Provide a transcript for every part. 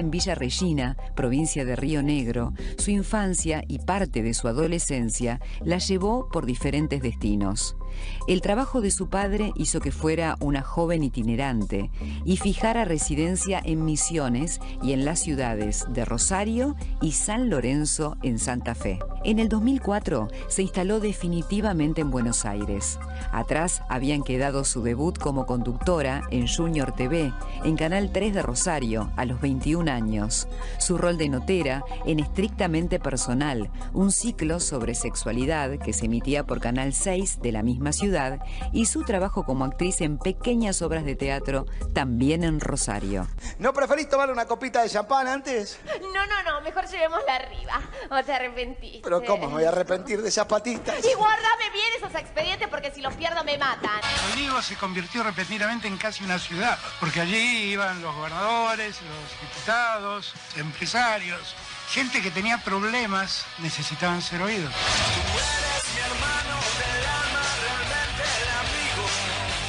en Villa Regina, provincia de Río Negro, su infancia y parte de su adolescencia la llevó por diferentes destinos. El trabajo de su padre hizo que fuera una joven itinerante y fijara residencia en Misiones y en las ciudades de Rosario y San Lorenzo en Santa Fe. En el 2004 se instaló definitivamente en Buenos Aires. Atrás habían quedado su debut como conductora en Junior TV, en Canal 3 de Rosario, a los 21 años. Su rol de notera en Estrictamente Personal, un ciclo sobre sexualidad que se emitía por Canal 6 de la misma ciudad y su trabajo como actriz en pequeñas obras de teatro, también en Rosario. ¿No preferís tomar una copita de champán antes? No, no, no, mejor llevémosla arriba, o te arrepentís. ¿Pero cómo voy a arrepentir de zapatista Y guárdame bien esos expedientes porque si los pierdo me matan. Rodrigo se convirtió repentinamente en casi una ciudad, porque allí iban los gobernadores, los diputados, empresarios, gente que tenía problemas necesitaban ser oídos.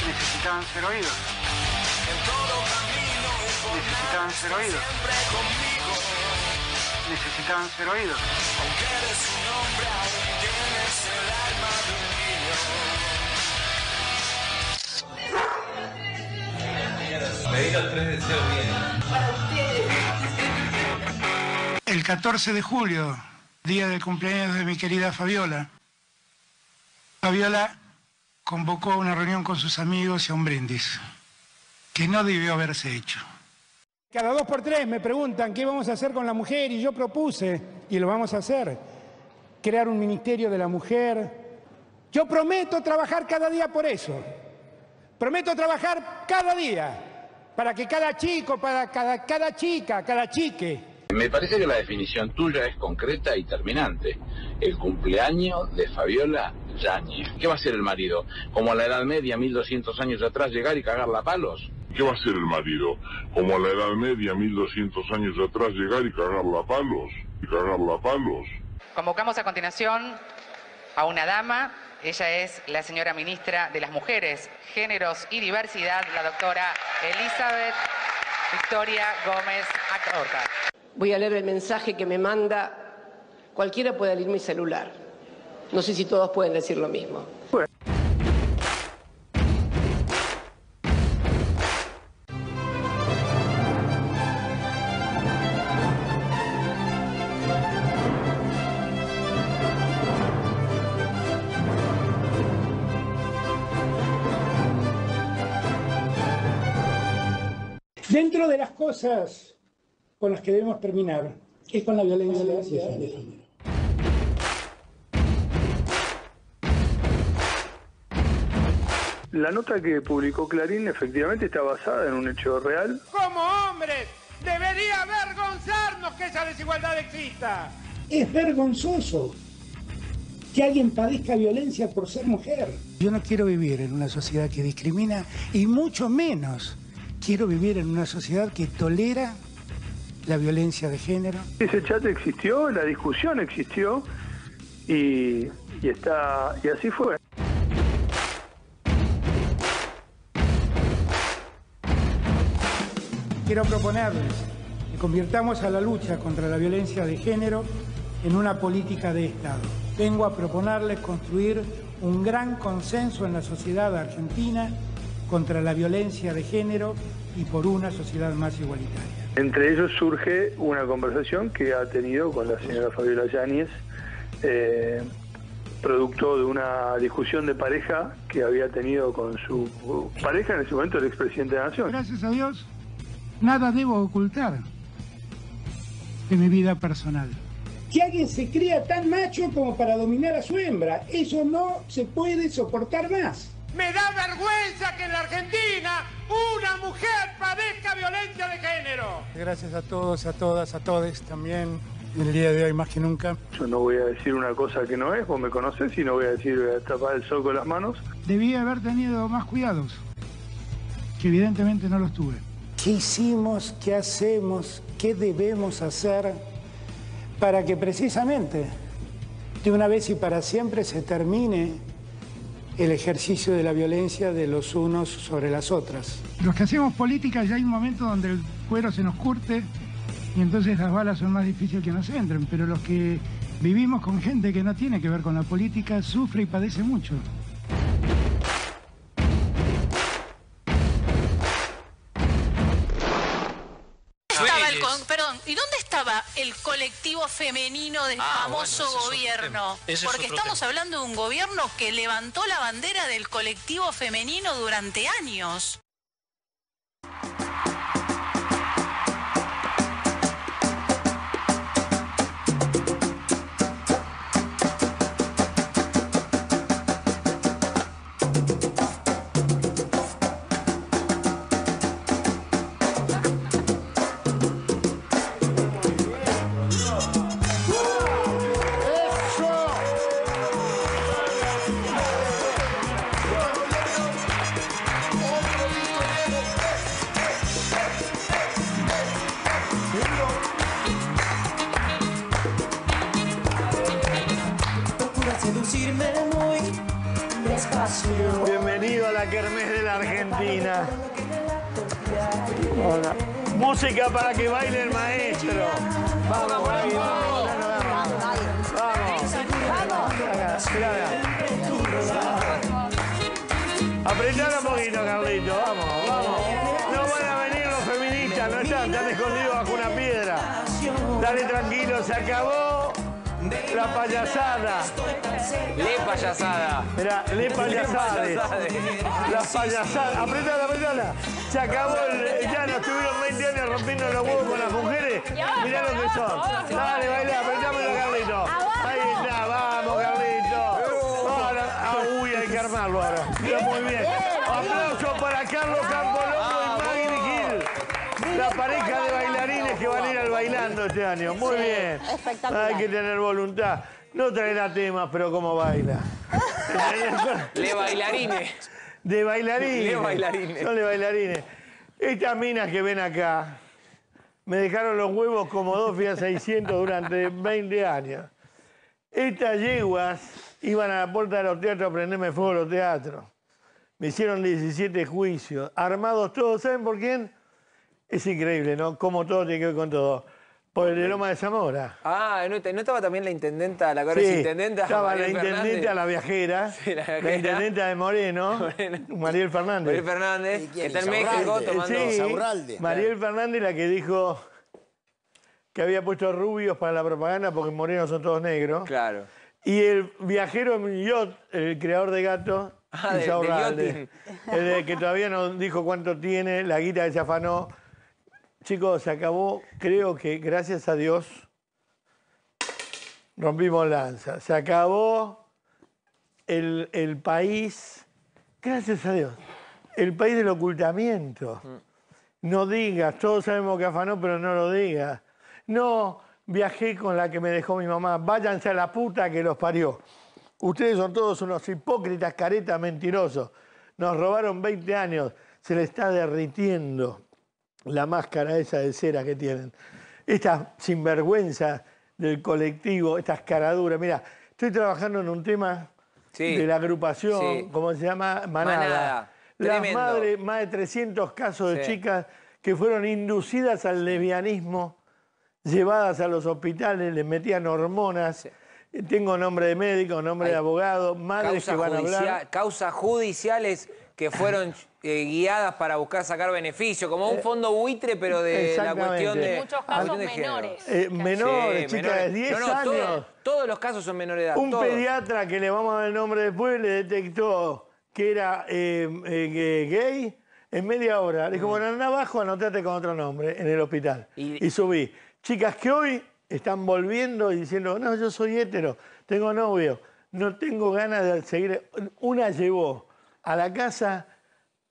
Necesitaban ser oídos. Necesitaban ser oídos. Necesitaban ser oídos. Aunque eres un hombre, tienes el alma El 14 de julio, día del cumpleaños de mi querida Fabiola. Fabiola convocó a una reunión con sus amigos y a un brindis, que no debió haberse hecho. Cada dos por tres me preguntan qué vamos a hacer con la mujer y yo propuse, y lo vamos a hacer, crear un ministerio de la mujer. Yo prometo trabajar cada día por eso. Prometo trabajar cada día para que cada chico, para cada, cada chica, cada chique. Me parece que la definición tuya es concreta y terminante. El cumpleaños de Fabiola ¿Qué va a hacer el marido? Como a la Edad Media, 1200 años atrás, llegar y cagarla a palos. ¿Qué va a hacer el marido? Como a la Edad Media, 1200 años atrás, llegar y cagarla a palos. Y cagarla palos. Convocamos a continuación a una dama. Ella es la señora ministra de las Mujeres, Géneros y Diversidad, la doctora Elizabeth Victoria Gómez Acorta. Voy a leer el mensaje que me manda. Cualquiera puede leer mi celular. No sé si todos pueden decir lo mismo. Dentro de las cosas con las que debemos terminar es con la violencia de la sociedad. La nota que publicó Clarín efectivamente está basada en un hecho real. Como hombres, debería avergonzarnos que esa desigualdad exista. Es vergonzoso que alguien padezca violencia por ser mujer. Yo no quiero vivir en una sociedad que discrimina y mucho menos quiero vivir en una sociedad que tolera la violencia de género. Ese chat existió, la discusión existió y, está y así fue. Quiero proponerles que convirtamos a la lucha contra la violencia de género en una política de Estado. Vengo a proponerles construir un gran consenso en la sociedad argentina contra la violencia de género y por una sociedad más igualitaria. Entre ellos surge una conversación que ha tenido con la señora Fabiola Yáñez, eh, producto de una discusión de pareja que había tenido con su pareja en ese momento, el expresidente de la Nación. Gracias a Dios, Nada debo ocultar de mi vida personal. Que alguien se crea tan macho como para dominar a su hembra, eso no se puede soportar más. Me da vergüenza que en la Argentina una mujer padezca violencia de género. Gracias a todos, a todas, a todes también. En el día de hoy más que nunca. Yo no voy a decir una cosa que no es, vos me conocés y no voy a decir a tapar el sol con las manos. Debí haber tenido más cuidados, que evidentemente no los tuve. ¿Qué hicimos? ¿Qué hacemos? ¿Qué debemos hacer para que precisamente de una vez y para siempre se termine el ejercicio de la violencia de los unos sobre las otras? Los que hacemos política ya hay un momento donde el cuero se nos curte y entonces las balas son más difíciles que nos entren, pero los que vivimos con gente que no tiene que ver con la política sufre y padece mucho. el colectivo femenino del ah, famoso gobierno. porque estamos hablando de un gobierno que levantó la bandera del colectivo femenino durante años. payasada. Apretala, apretala. Se acabó el. Ya nos estuvieron 20 años rompiendo los huevos con las mujeres. Mirá lo que son. Dale, baila, apretámoslo, Carlito. Ahí está, vamos, Carlito. Ahora, ah, uy, hay que armarlo ahora. muy bien. Aplauso para Carlos Campolongo y Magni Gil. La pareja de bailarines que van a ir al bailando este año. Muy bien. Hay que tener voluntad. No traerá temas, pero cómo baila. Le bailarines. De bailarines. Son de bailarines. Estas minas que ven acá me dejaron los huevos como dos 600 durante 20 años. Estas yeguas iban a la puerta de los teatros a prenderme fuego a los teatros. Me hicieron 17 juicios, armados todos. ¿Saben por quién? Es increíble, ¿no? Como todo tiene que ver con todo. Por el Loma de Zamora. Ah, ¿no, estaba también la intendenta, la que intendenta? Estaba la intendenta, la viajera, sí, la viajera, la intendenta de Moreno, Mariel Fernández. Mariel Fernández, que está en México tomando... Sí, Mariel Fernández la que dijo que había puesto rubios para la propaganda porque en Moreno son todos negros. Claro. Y el viajero el creador de gatos, ah, de, de el que todavía no dijo cuánto tiene, la guita de se Chicos, se acabó. Creo que, gracias a Dios, rompimos lanza. Se acabó el, país, gracias a Dios, el país del ocultamiento. No digas, todos sabemos que afanó, pero no lo digas. No, viajé con la que me dejó mi mamá. Váyanse a la puta que los parió. Ustedes son todos unos hipócritas, caretas, mentirosos. Nos robaron 20 años. Se le está derritiendo la máscara esa de cera que tienen. Estas sinvergüenzas del colectivo, estas caraduras. Mira, estoy trabajando en un tema de la agrupación, ¿cómo se llama? Manada. Las madres, más de 300 casos de chicas que fueron inducidas al lesbianismo, llevadas a los hospitales, les metían hormonas. Tengo nombre de médico, nombre de abogado, madres Causas judiciales que fueron eh, guiadas para buscar sacar beneficio, como un eh, fondo buitre, pero de la cuestión de... muchos casos menores. Eh, menores, chicas, de 10 años. Todos, los casos son menores de edad. Un pediatra que le vamos a dar el nombre después le detectó que era gay en media hora. Le dijo, mm. bueno, anda abajo, anótate con otro nombre en el hospital. Y, subí. Chicas que hoy están volviendo y diciendo, no, yo soy hétero, tengo novio, no tengo ganas de seguir... Una llevó a la casa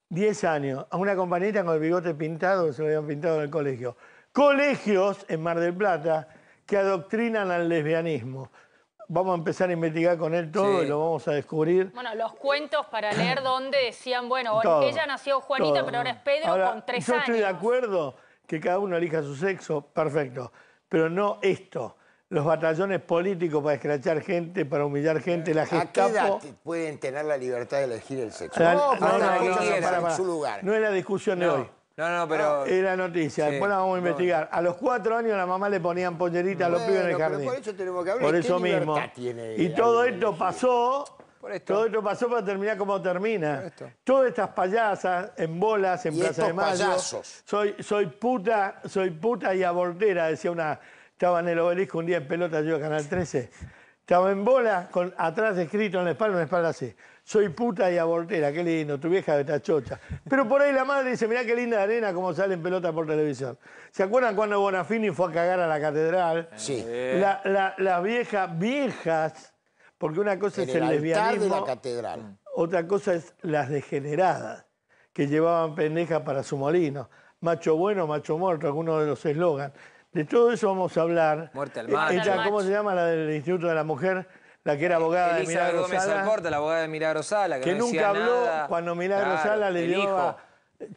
10 años, a una compañerita con el bigote pintado que se lo habían pintado en el colegio. Colegios en Mar del Plata que adoctrinan al lesbianismo. Vamos a empezar a investigar con él todo y lo vamos a descubrir. Bueno, los cuentos para leer dónde decían, bueno, ella nació Juanita, pero ahora es Pedro con tres años. Yo estoy de acuerdo que cada uno elija su sexo, perfecto, pero no esto los batallones políticos para escrachar gente, para humillar gente, la Gestapo... ¿A qué edad pueden tener la libertad de elegir el sexo? no, no, no, no, para, su lugar. no es la discusión de hoy. No, no, pero... la noticia, después la vamos a investigar. A los cuatro años la mamá le ponían pollerita a los pibes en el jardín. Por eso tenemos que hablar Por eso mismo. Tiene y todo esto pasó... Por esto. Todo esto pasó para terminar como termina. Todas estas payasas en bolas, en Plaza de Mayo. Soy, soy puta, soy puta y abortera, decía una estaba en el obelisco un día en pelota, yo a Canal 13. Estaba en bola, con, atrás escrito en la espalda, en la espalda así. Soy puta y abortera, qué lindo, tu vieja de chocha. Pero por ahí la madre dice, mirá qué linda arena como salen en pelota por televisión. ¿Se acuerdan cuando Bonafini fue a cagar a la catedral? Sí. las viejas, viejas, porque una cosa es el, el la catedral. Otra cosa es las degeneradas, que llevaban pendejas para su molino. Macho bueno, macho muerto, alguno de los eslogans. De todo eso vamos a hablar. Muerte al eh, ¿Cómo se llama la del Instituto de la Mujer? La que era eh, abogada Elisa de Gómez Sala. la abogada de Que, nunca habló cuando Milagro Sala le dijo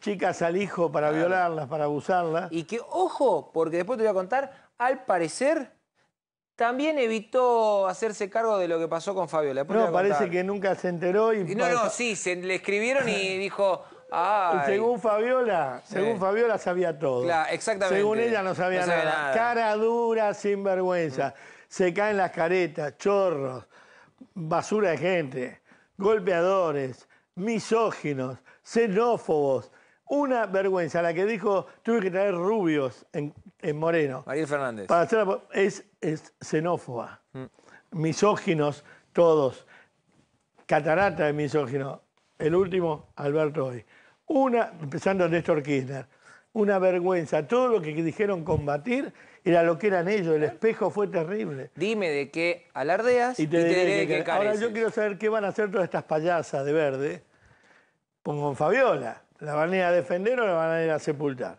chicas al hijo para violarlas, para abusarlas. Y que, ojo, porque después te voy a contar, al parecer también evitó hacerse cargo de lo que pasó con Fabiola. no, parece que nunca se enteró y... No, no, sí, se le escribieron y dijo, según Fabiola, según Fabiola sabía todo. Según ella no sabía, nada. Cara dura, sin vergüenza. Se caen las caretas, chorros, basura de gente, golpeadores, misóginos, xenófobos. Una vergüenza, la que dijo, tuve que traer rubios en, Moreno. Mariel Fernández. es, xenófoba. Mm. Misóginos todos. Catarata de misóginos el último, Alberto Hoy. Una, empezando Néstor Kirchner, una vergüenza. Todo lo que dijeron combatir era lo que eran ellos. El espejo fue terrible. Dime de qué alardeas y te, diré, qué, Ahora yo quiero saber qué van a hacer todas estas payasas de verde con Fabiola. ¿La van a ir a defender o la van a ir a sepultar?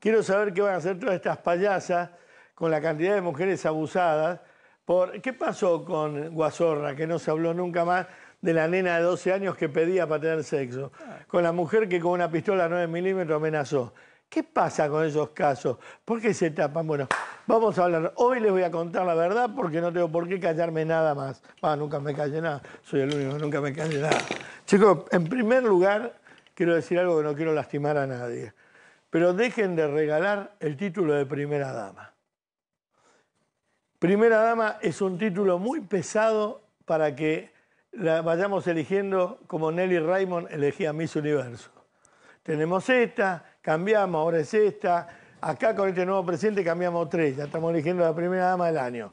Quiero saber qué van a hacer todas estas payasas con la cantidad de mujeres abusadas. Por... ¿Qué pasó con Guazorra, que no se habló nunca más? de la nena de 12 años que pedía para tener sexo, con la mujer que con una pistola 9 milímetros amenazó. ¿Qué pasa con esos casos? ¿Por qué se tapan? Bueno, vamos a hablar. Hoy les voy a contar la verdad porque no tengo por qué callarme nada más. Ah, nunca me callé nada. Soy el único nunca me callé nada. Chicos, en primer lugar, quiero decir algo que no quiero lastimar a nadie. Pero dejen de regalar el título de primera dama. Primera dama es un título muy pesado para que vayamos eligiendo como Nelly Raymond elegía Miss Universo. Tenemos esta, cambiamos, ahora es esta. Acá con este nuevo presidente cambiamos tres, ya estamos eligiendo la primera dama del año.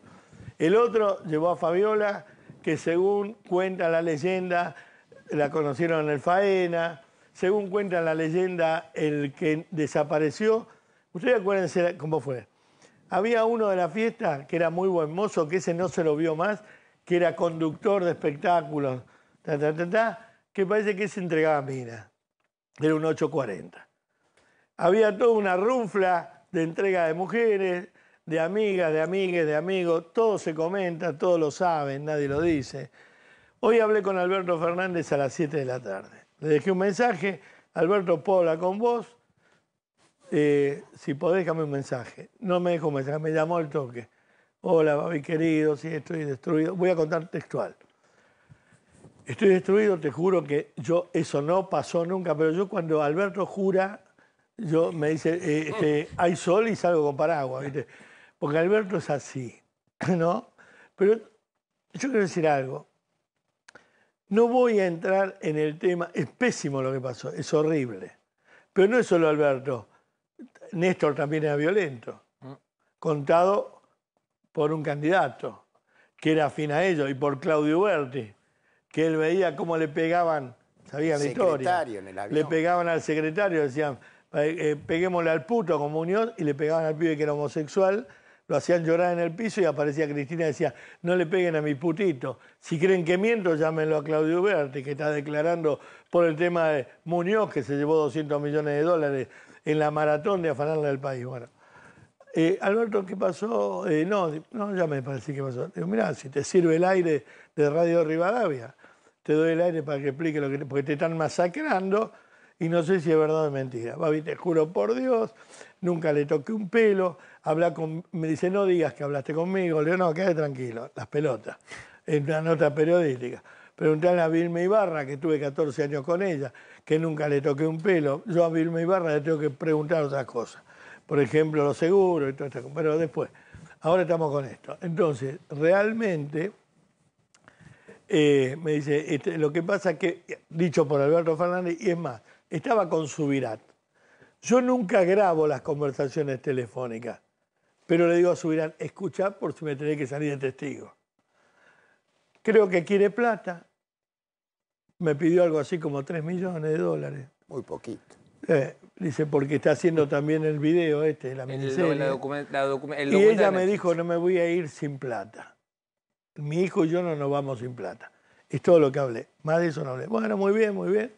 El otro llevó a Fabiola, que según cuenta la leyenda, la conocieron en el Faena, según cuenta la leyenda, el que desapareció, ustedes acuérdense cómo fue. Había uno de la fiesta que era muy buen mozo, que ese no se lo vio más, que era conductor de espectáculos, que parece que se entregaba mina. Era un 840. Había toda una rufla de entrega de mujeres, de amigas, de amigues, de amigos. Todo se comenta, todos lo saben, nadie lo dice. Hoy hablé con Alberto Fernández a las 7 de la tarde. Le dejé un mensaje. Alberto, ¿puedo con vos? Eh, si podés, déjame un mensaje. No me dejó un mensaje, me llamó el toque hola, mi querido, sí, estoy destruido. Voy a contar textual. Estoy destruido, te juro que yo, eso no pasó nunca, pero yo cuando Alberto jura, yo me dice, eh, este, hay sol y salgo con paraguas, ¿viste? Porque Alberto es así, ¿no? Pero yo quiero decir algo. No voy a entrar en el tema, es pésimo lo que pasó, es horrible. Pero no es solo Alberto, Néstor también era violento, mm. contado por un candidato, que era afín a ellos, y por Claudio Berti, que él veía cómo le pegaban, sabían la historia, le pegaban al secretario, decían, eh, peguémosle al puto como Muñoz, y le pegaban al pibe que era homosexual, lo hacían llorar en el piso y aparecía Cristina y decía, no le peguen a mi putito. Si creen que miento, llámenlo a Claudio Berti, que está declarando por el tema de Muñoz, que se llevó 200 millones de dólares en la maratón de afanarle al país. Bueno, eh, Alberto, ¿qué pasó? Eh, no, no, ya me parece que pasó. Digo, mirá, si te sirve el aire de Radio Rivadavia, te doy el aire para que explique lo que... Porque te están masacrando y no sé si es verdad o mentira. Babi, te juro por Dios, nunca le toqué un pelo, habla me dice, no digas que hablaste conmigo, le digo, no, quédate tranquilo, las pelotas, en una nota periodística. Pregunté a Vilma Ibarra, que tuve 14 años con ella, que nunca le toqué un pelo. Yo a Vilma Ibarra le tengo que preguntar otras cosas por ejemplo, los seguros y todo esto. Pero después, ahora estamos con esto. Entonces, realmente, eh, me dice, este, lo que pasa es que, dicho por Alberto Fernández, y es más, estaba con Subirat. Yo nunca grabo las conversaciones telefónicas, pero le digo a Subirat, escucha por si me tenés que salir de testigo. Creo que quiere plata. Me pidió algo así como 3 millones de dólares. Muy poquito. Eh, dice, porque está haciendo también el video este, la miniserie. y ella me dijo, no me voy a ir sin plata. Mi hijo y yo no nos vamos sin plata. Es todo lo que hablé. Más de eso no hablé. Bueno, muy bien, muy bien.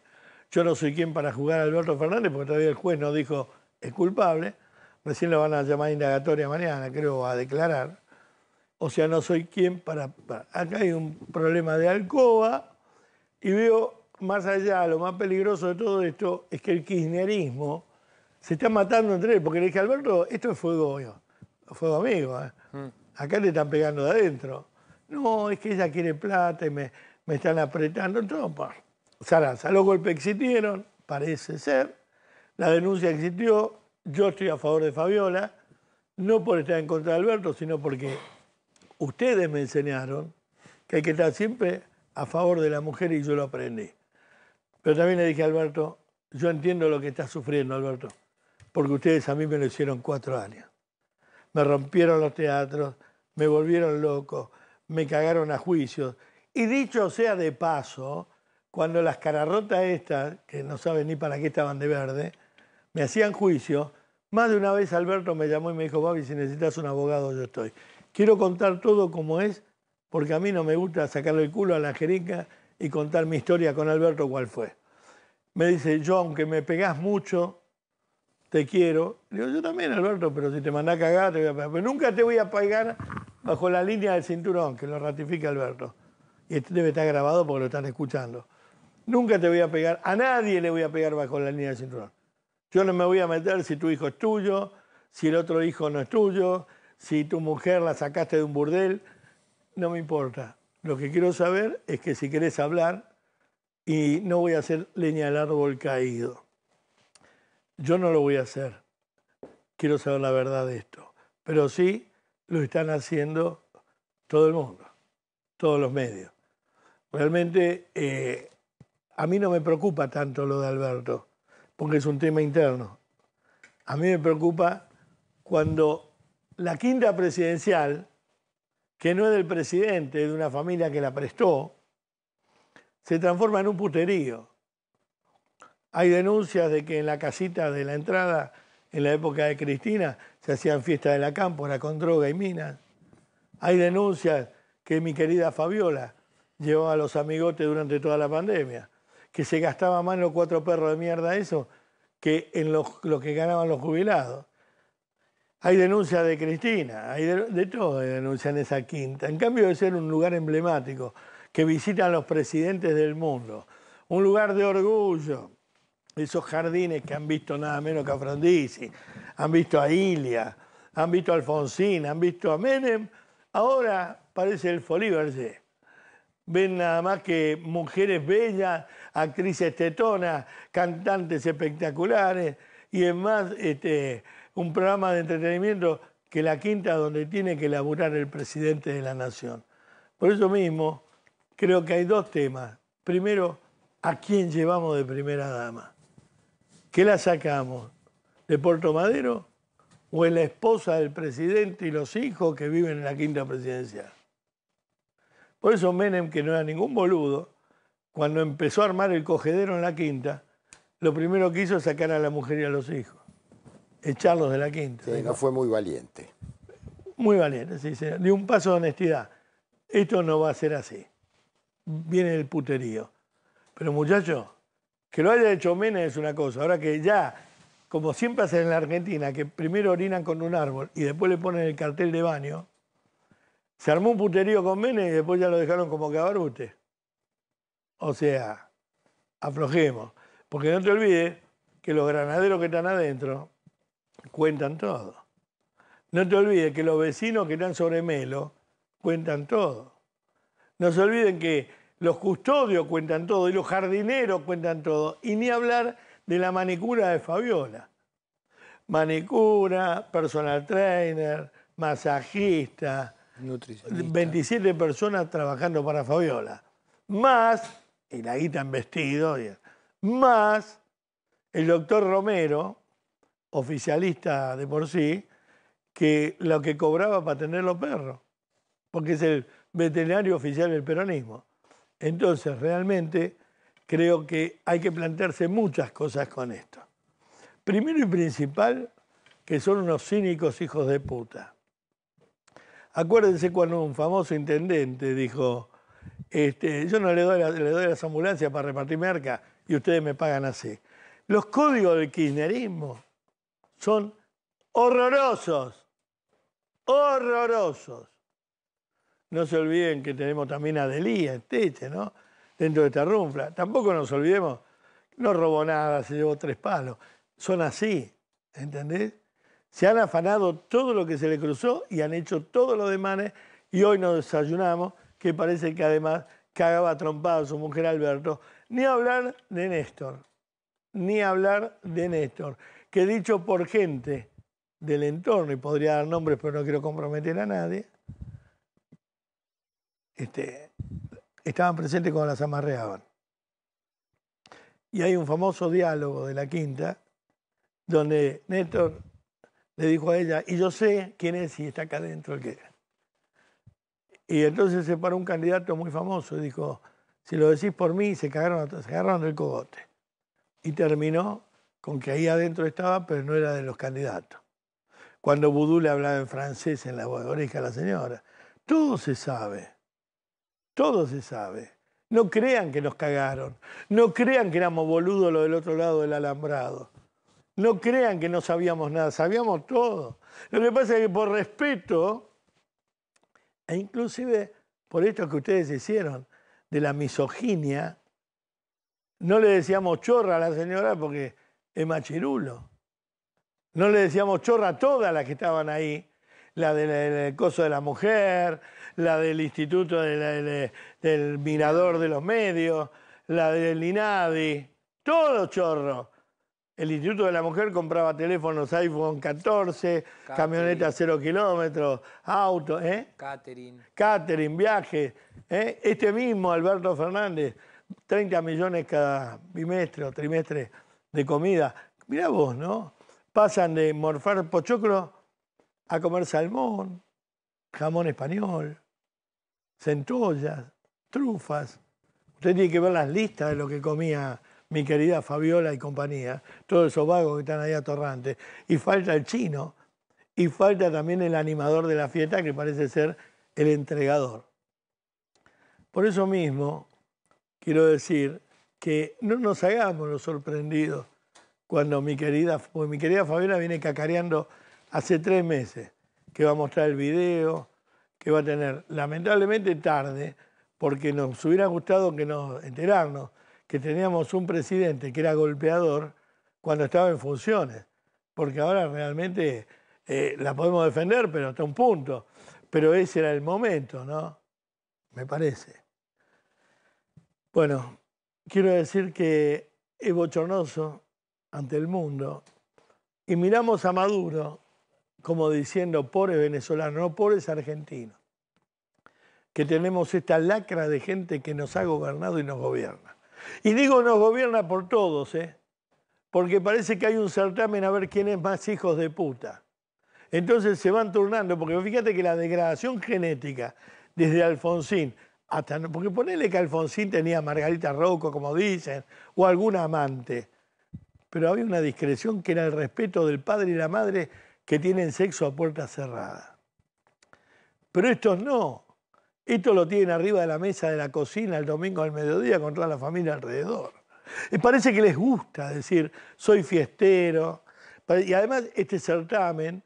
Yo no soy quien para jugar a Alberto Fernández, porque todavía el juez no dijo es culpable. Recién lo van a llamar a indagatoria mañana, creo, a declarar. O sea, no soy quien para... Acá hay un problema de alcoba y veo más allá, lo más peligroso de todo esto es que el kirchnerismo se está matando entre él. Porque le dije, Alberto, esto es fuego, fuego amigo. ¿eh? Mm. Acá le están pegando de adentro. No, es que ella quiere plata y me, me están apretando. Entonces, zaraza. los golpes existieron, parece ser. La denuncia existió. Yo estoy a favor de Fabiola. No por estar en contra de Alberto, sino porque ustedes me enseñaron que hay que estar siempre a favor de la mujer y yo lo aprendí. Pero también le dije a Alberto, yo entiendo lo que estás sufriendo Alberto, porque ustedes a mí me lo hicieron cuatro años. Me rompieron los teatros, me volvieron loco, me cagaron a juicios. Y dicho sea de paso, cuando las cararrotas estas, que no saben ni para qué estaban de verde, me hacían juicio, más de una vez Alberto me llamó y me dijo, Bobby, si necesitas un abogado, yo estoy. Quiero contar todo como es, porque a mí no me gusta sacarle el culo a la jeringa y contar mi historia con Alberto cuál fue. Me dice, yo aunque me pegás mucho, te quiero. Le digo, yo también, Alberto, pero si te mandás a cagar, te voy a pegar. Pero nunca te voy a pegar bajo la línea del cinturón, que lo ratifica Alberto. Y este debe estar grabado porque lo están escuchando. Nunca te voy a pegar, a nadie le voy a pegar bajo la línea del cinturón. Yo no me voy a meter si tu hijo es tuyo, si el otro hijo no es tuyo, si tu mujer la sacaste de un burdel, no me importa. Lo que quiero saber es que si querés hablar y no voy a hacer leña al árbol caído. Yo no lo voy a hacer. Quiero saber la verdad de esto. Pero sí lo están haciendo todo el mundo, todos los medios. Realmente eh, a mí no me preocupa tanto lo de Alberto, porque es un tema interno. A mí me preocupa cuando la quinta presidencial, que no es del presidente, de una familia que la prestó, se transforma en un puterío. Hay denuncias de que en la casita de la entrada, en la época de Cristina, se hacían fiestas de la cámpora con droga y minas. Hay denuncias que mi querida Fabiola llevaba a los amigotes durante toda la pandemia, que se gastaba más los cuatro perros de mierda eso que en los, lo que ganaban los jubilados. Hay denuncias de Cristina, hay de, todo hay denuncia en esa quinta. En cambio de ser un lugar emblemático que visitan los presidentes del mundo, un lugar de orgullo, esos jardines que han visto nada menos que a Frondizi, han visto a Ilia, han visto a Alfonsín, han visto a Menem, ahora parece el Folie Ven nada más que mujeres bellas, actrices tetonas, cantantes espectaculares y más, este, un programa de entretenimiento que la quinta donde tiene que laburar el presidente de la nación. Por eso mismo, creo que hay dos temas. Primero, ¿a quién llevamos de primera dama? ¿Qué la sacamos? ¿De Puerto Madero? ¿O es la esposa del presidente y los hijos que viven en la quinta presidencial? Por eso Menem, que no era ningún boludo, cuando empezó a armar el cogedero en la quinta, lo primero que hizo es sacar a la mujer y a los hijos echarlos de la quinta. Sí, no fue muy valiente. Muy valiente, sí, señor. De un paso de honestidad. Esto no va a ser así. Viene el puterío. Pero muchachos, que lo haya hecho Menes es una cosa. Ahora que ya, como siempre hacen en la Argentina, que primero orinan con un árbol y después le ponen el cartel de baño, se armó un puterío con Mene y después ya lo dejaron como cabarute. O sea, aflojemos. Porque no te olvides que los granaderos que están adentro cuentan todo. No te olvides que los vecinos que están sobre Melo cuentan todo. No se olviden que los custodios cuentan todo y los jardineros cuentan todo. Y ni hablar de la manicura de Fabiola. Manicura, personal trainer, masajista. Nutricionista. 27 personas trabajando para Fabiola. Más, y la guita en vestido, más el doctor Romero, oficialista de por sí que lo que cobraba para tener los perros, porque es el veterinario oficial del peronismo. Entonces, realmente creo que hay que plantearse muchas cosas con esto. Primero y principal, que son unos cínicos hijos de puta. Acuérdense cuando un famoso intendente dijo, este, yo no le doy, le doy las ambulancias para repartir merca y ustedes me pagan así. Los códigos del kirchnerismo son horrorosos, horrorosos. No se olviden que tenemos también a Delía, Esteche, ¿no? Dentro de esta rumfla. Tampoco nos olvidemos, no robó nada, se llevó tres palos. Son así, ¿entendés? Se han afanado todo lo que se le cruzó y han hecho todos los demanes y hoy nos desayunamos, que parece que además cagaba trompado su mujer Alberto. Ni hablar de Néstor, ni hablar de Néstor que dicho por gente del entorno, y podría dar nombres, pero no quiero comprometer a nadie, este, estaban presentes cuando las amarreaban. Y hay un famoso diálogo de la quinta, donde Néstor le dijo a ella, y yo sé quién es y está acá adentro el que Y entonces se paró un candidato muy famoso y dijo, si lo decís por mí, se cagaron, se del cogote. Y terminó con que ahí adentro estaba, pero no era de los candidatos. Cuando Boudou le hablaba en francés en la oreja a la señora. Todo se sabe. Todo se sabe. No crean que nos cagaron. No crean que éramos boludos los del otro lado del alambrado. No crean que no sabíamos nada. Sabíamos todo. Lo que pasa es que por respeto, e inclusive por esto que ustedes hicieron, de la misoginia, no le decíamos chorra a la señora porque es Machirulo. No le decíamos chorra a todas las que estaban ahí, la del, coso de la mujer, la del instituto del, mirador de los medios, la del INADI, todo chorro. El Instituto de la Mujer compraba teléfonos iPhone 14, camionetas 0 kilómetros, auto. ¿eh? Catherine. Catering, ¿eh? Este mismo Alberto Fernández, 30 millones cada bimestre o trimestre de comida. mira vos, ¿no? Pasan de morfar pochocro a comer salmón, jamón español, centollas, trufas. Usted tiene que ver las listas de lo que comía mi querida Fabiola y compañía, todos esos vagos que están ahí atorrantes. Y falta el chino, y falta también el animador de la fiesta, que parece ser el entregador. Por eso mismo, quiero decir que no nos hagamos los sorprendidos cuando mi querida, mi querida Fabiola viene cacareando hace tres meses, que va a mostrar el video, que va a tener, lamentablemente tarde, porque nos hubiera gustado que nos enterarnos que teníamos un presidente que era golpeador cuando estaba en funciones, porque ahora realmente eh, la podemos defender, pero hasta un punto. Pero ese era el momento, ¿no? Me parece. Bueno, quiero decir que es bochornoso ante el mundo y miramos a Maduro como diciendo pobre venezolano, no pobres argentinos, que tenemos esta lacra de gente que nos ha gobernado y nos gobierna. Y digo nos gobierna por todos, ¿eh? porque parece que hay un certamen a ver quién es más hijos de puta. Entonces se van turnando, porque fíjate que la degradación genética desde Alfonsín porque ponele que Alfonsín tenía Margarita Rocco, como dicen, o algún amante. Pero había una discreción que era el respeto del padre y la madre que tienen sexo a puerta cerrada. Pero estos no. esto lo tienen arriba de la mesa de la cocina el domingo al mediodía con toda la familia alrededor. Y parece que les gusta decir, soy fiestero. Y además este certamen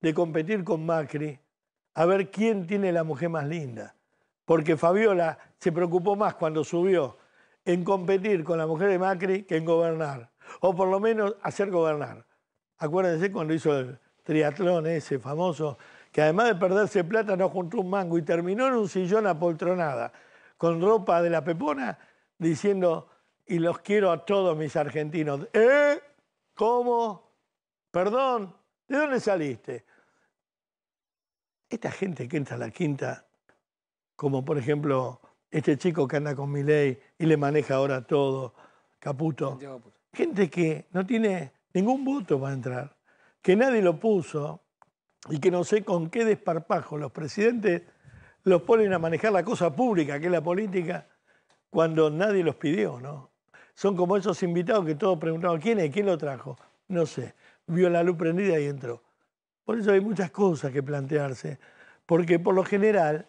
de competir con Macri a ver quién tiene la mujer más linda porque Fabiola se preocupó más cuando subió en competir con la mujer de Macri que en gobernar, o por lo menos hacer gobernar. Acuérdense cuando hizo el triatlón ese famoso, que además de perderse plata no juntó un mango y terminó en un sillón apoltronada, con ropa de la pepona, diciendo, y los quiero a todos mis argentinos. ¿Eh? ¿Cómo? Perdón, ¿de dónde saliste? Esta gente que entra a la quinta como por ejemplo este chico que anda con mi ley y le maneja ahora todo, Caputo. Gente que no tiene ningún voto para entrar, que nadie lo puso y que no sé con qué desparpajo los presidentes los ponen a manejar la cosa pública, que es la política, cuando nadie los pidió, ¿no? Son como esos invitados que todos preguntaban, ¿quién es? ¿Quién lo trajo? No sé. Vio la luz prendida y entró. Por eso hay muchas cosas que plantearse, porque por lo general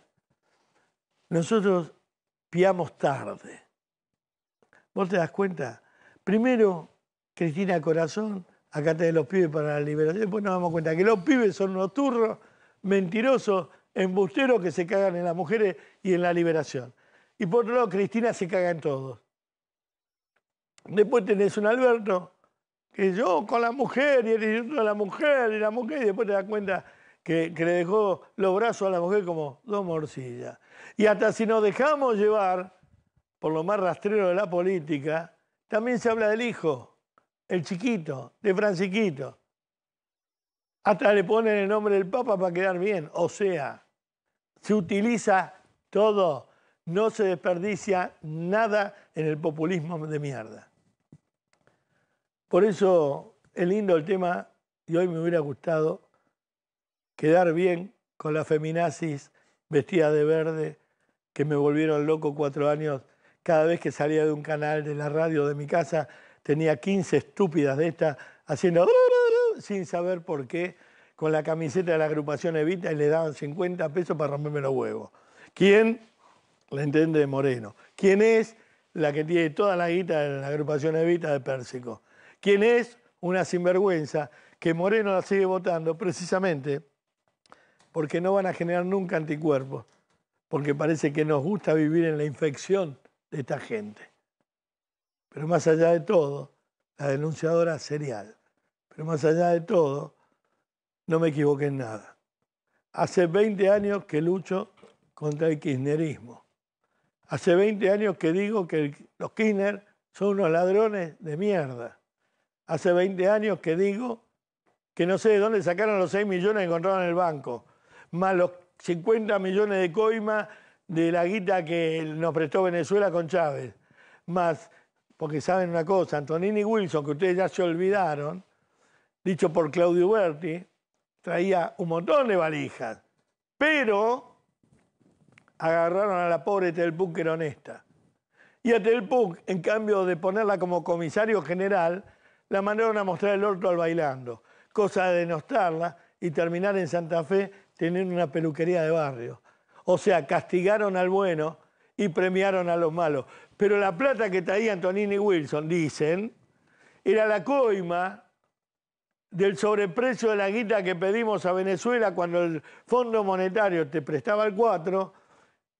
nosotros piamos tarde. ¿Vos te das cuenta? Primero, Cristina Corazón, acá de los pibes para la liberación. Después nos damos cuenta que los pibes son turros, mentirosos, embusteros que se cagan en las mujeres y en la liberación. Y por otro lado, Cristina se caga en todos. Después tenés un Alberto que yo con la mujer y el de la mujer y la mujer, y después te das cuenta que, le dejó los brazos a la mujer como dos morcillas. Y hasta si nos dejamos llevar por lo más rastrero de la política, también se habla del hijo, el chiquito, de Franciquito. Hasta le ponen el nombre del Papa para quedar bien. O sea, se utiliza todo. No se desperdicia nada en el populismo de mierda. Por eso es lindo el tema y hoy me hubiera gustado quedar bien con la feminazis vestida de verde que me volvieron loco cuatro años. Cada vez que salía de un canal de la radio de mi casa, tenía 15 estúpidas de estas haciendo sin saber por qué, con la camiseta de la agrupación Evita y le daban 50 pesos para romperme los huevos. ¿Quién? La entiende de Moreno. ¿Quién es la que tiene toda la guita de la agrupación Evita de Pérsico? ¿Quién es una sinvergüenza que Moreno la sigue votando precisamente? porque no van a generar nunca anticuerpos, porque parece que nos gusta vivir en la infección de esta gente. Pero más allá de todo, la denunciadora serial, pero más allá de todo, no me equivoqué en nada. Hace 20 años que lucho contra el kirchnerismo. Hace 20 años que digo que los kirchner son unos ladrones de mierda. Hace 20 años que digo que no sé de dónde sacaron los 6 millones que encontraron en el banco más los 50 millones de coimas de la guita que nos prestó Venezuela con Chávez, más, porque saben una cosa, Antonini Wilson, que ustedes ya se olvidaron, dicho por Claudio Berti, traía un montón de valijas, pero agarraron a la pobre Telpunk que era honesta. Y a Telpunk, en cambio de ponerla como comisario general, la mandaron a mostrar el orto al bailando, cosa de denostarla y terminar en Santa Fe tienen una peluquería de barrio. O sea, castigaron al bueno y premiaron a los malos. Pero la plata que traía Antonini Wilson, dicen, era la coima del sobreprecio de la guita que pedimos a Venezuela cuando el Fondo Monetario te prestaba el 4,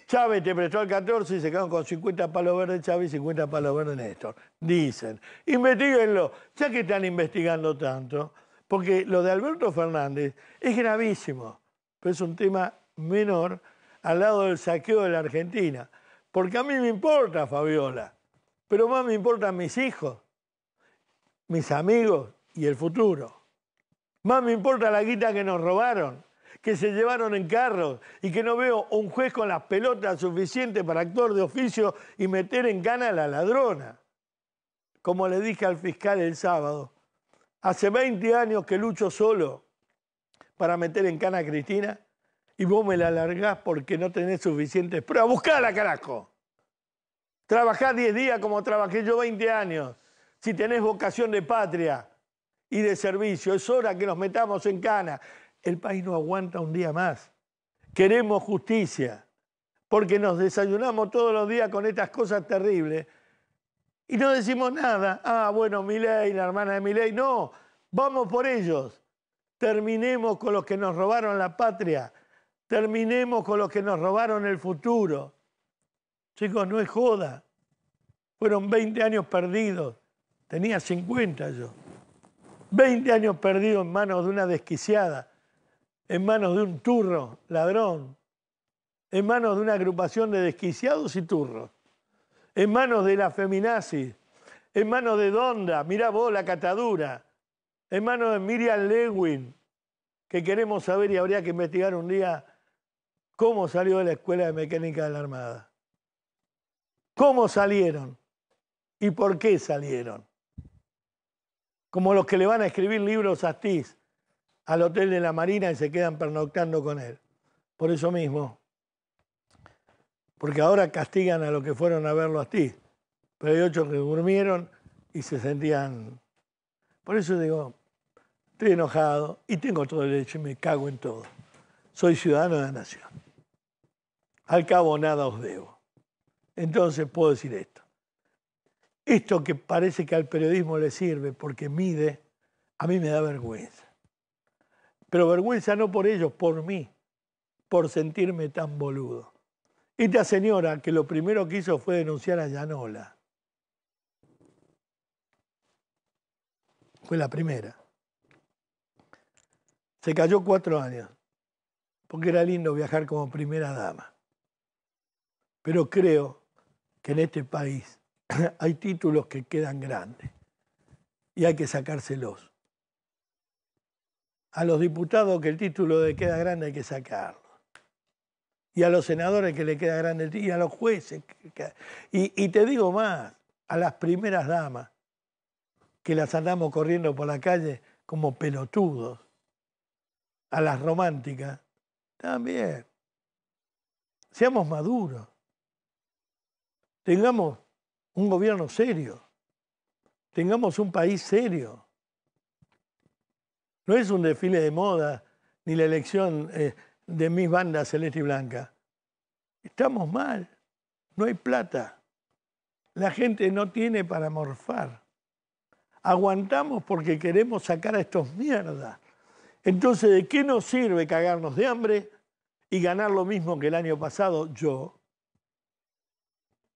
Chávez te prestó el 14 y se quedaron con 50 palos verdes Chávez y 50 palos verdes Néstor. Dicen. Investíguenlo, ya que están investigando tanto, porque lo de Alberto Fernández es gravísimo es un tema menor al lado del saqueo de la Argentina. Porque a mí me importa Fabiola, pero más me importan mis hijos, mis amigos y el futuro. Más me importa la guita que nos robaron, que se llevaron en carros y que no veo un juez con las pelotas suficientes para actuar de oficio y meter en gana a la ladrona. Como le dije al fiscal el sábado, hace 20 años que lucho solo para meter en cana a Cristina y vos me la alargás porque no tenés suficientes pruebas. ¡Buscala, carajo! Trabajá 10 días como trabajé yo 20 años. Si tenés vocación de patria y de servicio, es hora que nos metamos en cana. El país no aguanta un día más. Queremos justicia, porque nos desayunamos todos los días con estas cosas terribles y no decimos nada. Ah, bueno, mi ley, la hermana de mi ley. No, vamos por ellos. Terminemos con los que nos robaron la patria. Terminemos con los que nos robaron el futuro. Chicos, no es joda. Fueron 20 años perdidos. Tenía 50 yo. 20 años perdidos en manos de una desquiciada, en manos de un turro, ladrón, en manos de una agrupación de desquiciados y turros, en manos de la feminazi, en manos de Donda, mirá vos la catadura, en manos de Miriam Lewin, que queremos saber y habría que investigar un día cómo salió de la Escuela de Mecánica de la Armada. ¿Cómo salieron? ¿Y por qué salieron? Como los que le van a escribir libros a Astiz al Hotel de la Marina y se quedan pernoctando con él. Por eso mismo. Porque ahora castigan a los que fueron a verlo a Astiz. Pero hay ocho que durmieron y se sentían por eso digo, estoy enojado y tengo todo el derecho y me cago en todo. Soy ciudadano de la nación. Al cabo nada os debo. Entonces puedo decir esto. Esto que parece que al periodismo le sirve porque mide, a mí me da vergüenza. Pero vergüenza no por ellos, por mí, por sentirme tan boludo. Esta señora que lo primero que hizo fue denunciar a Yanola Fue la primera. Se cayó cuatro años, porque era lindo viajar como primera dama. Pero creo que en este país hay títulos que quedan grandes y hay que sacárselos. A los diputados que el título de queda grande hay que sacarlo. Y a los senadores que le queda grande Y a los jueces. y te digo más, a las primeras damas que las andamos corriendo por la calle como pelotudos. A las románticas también. Seamos maduros. Tengamos un gobierno serio. Tengamos un país serio. No es un desfile de moda ni la elección eh, de mis bandas celeste y blanca. Estamos mal. No hay plata. La gente no tiene para morfar aguantamos porque queremos sacar a estos mierdas. Entonces, ¿de qué nos sirve cagarnos de hambre y ganar lo mismo que el año pasado? Yo,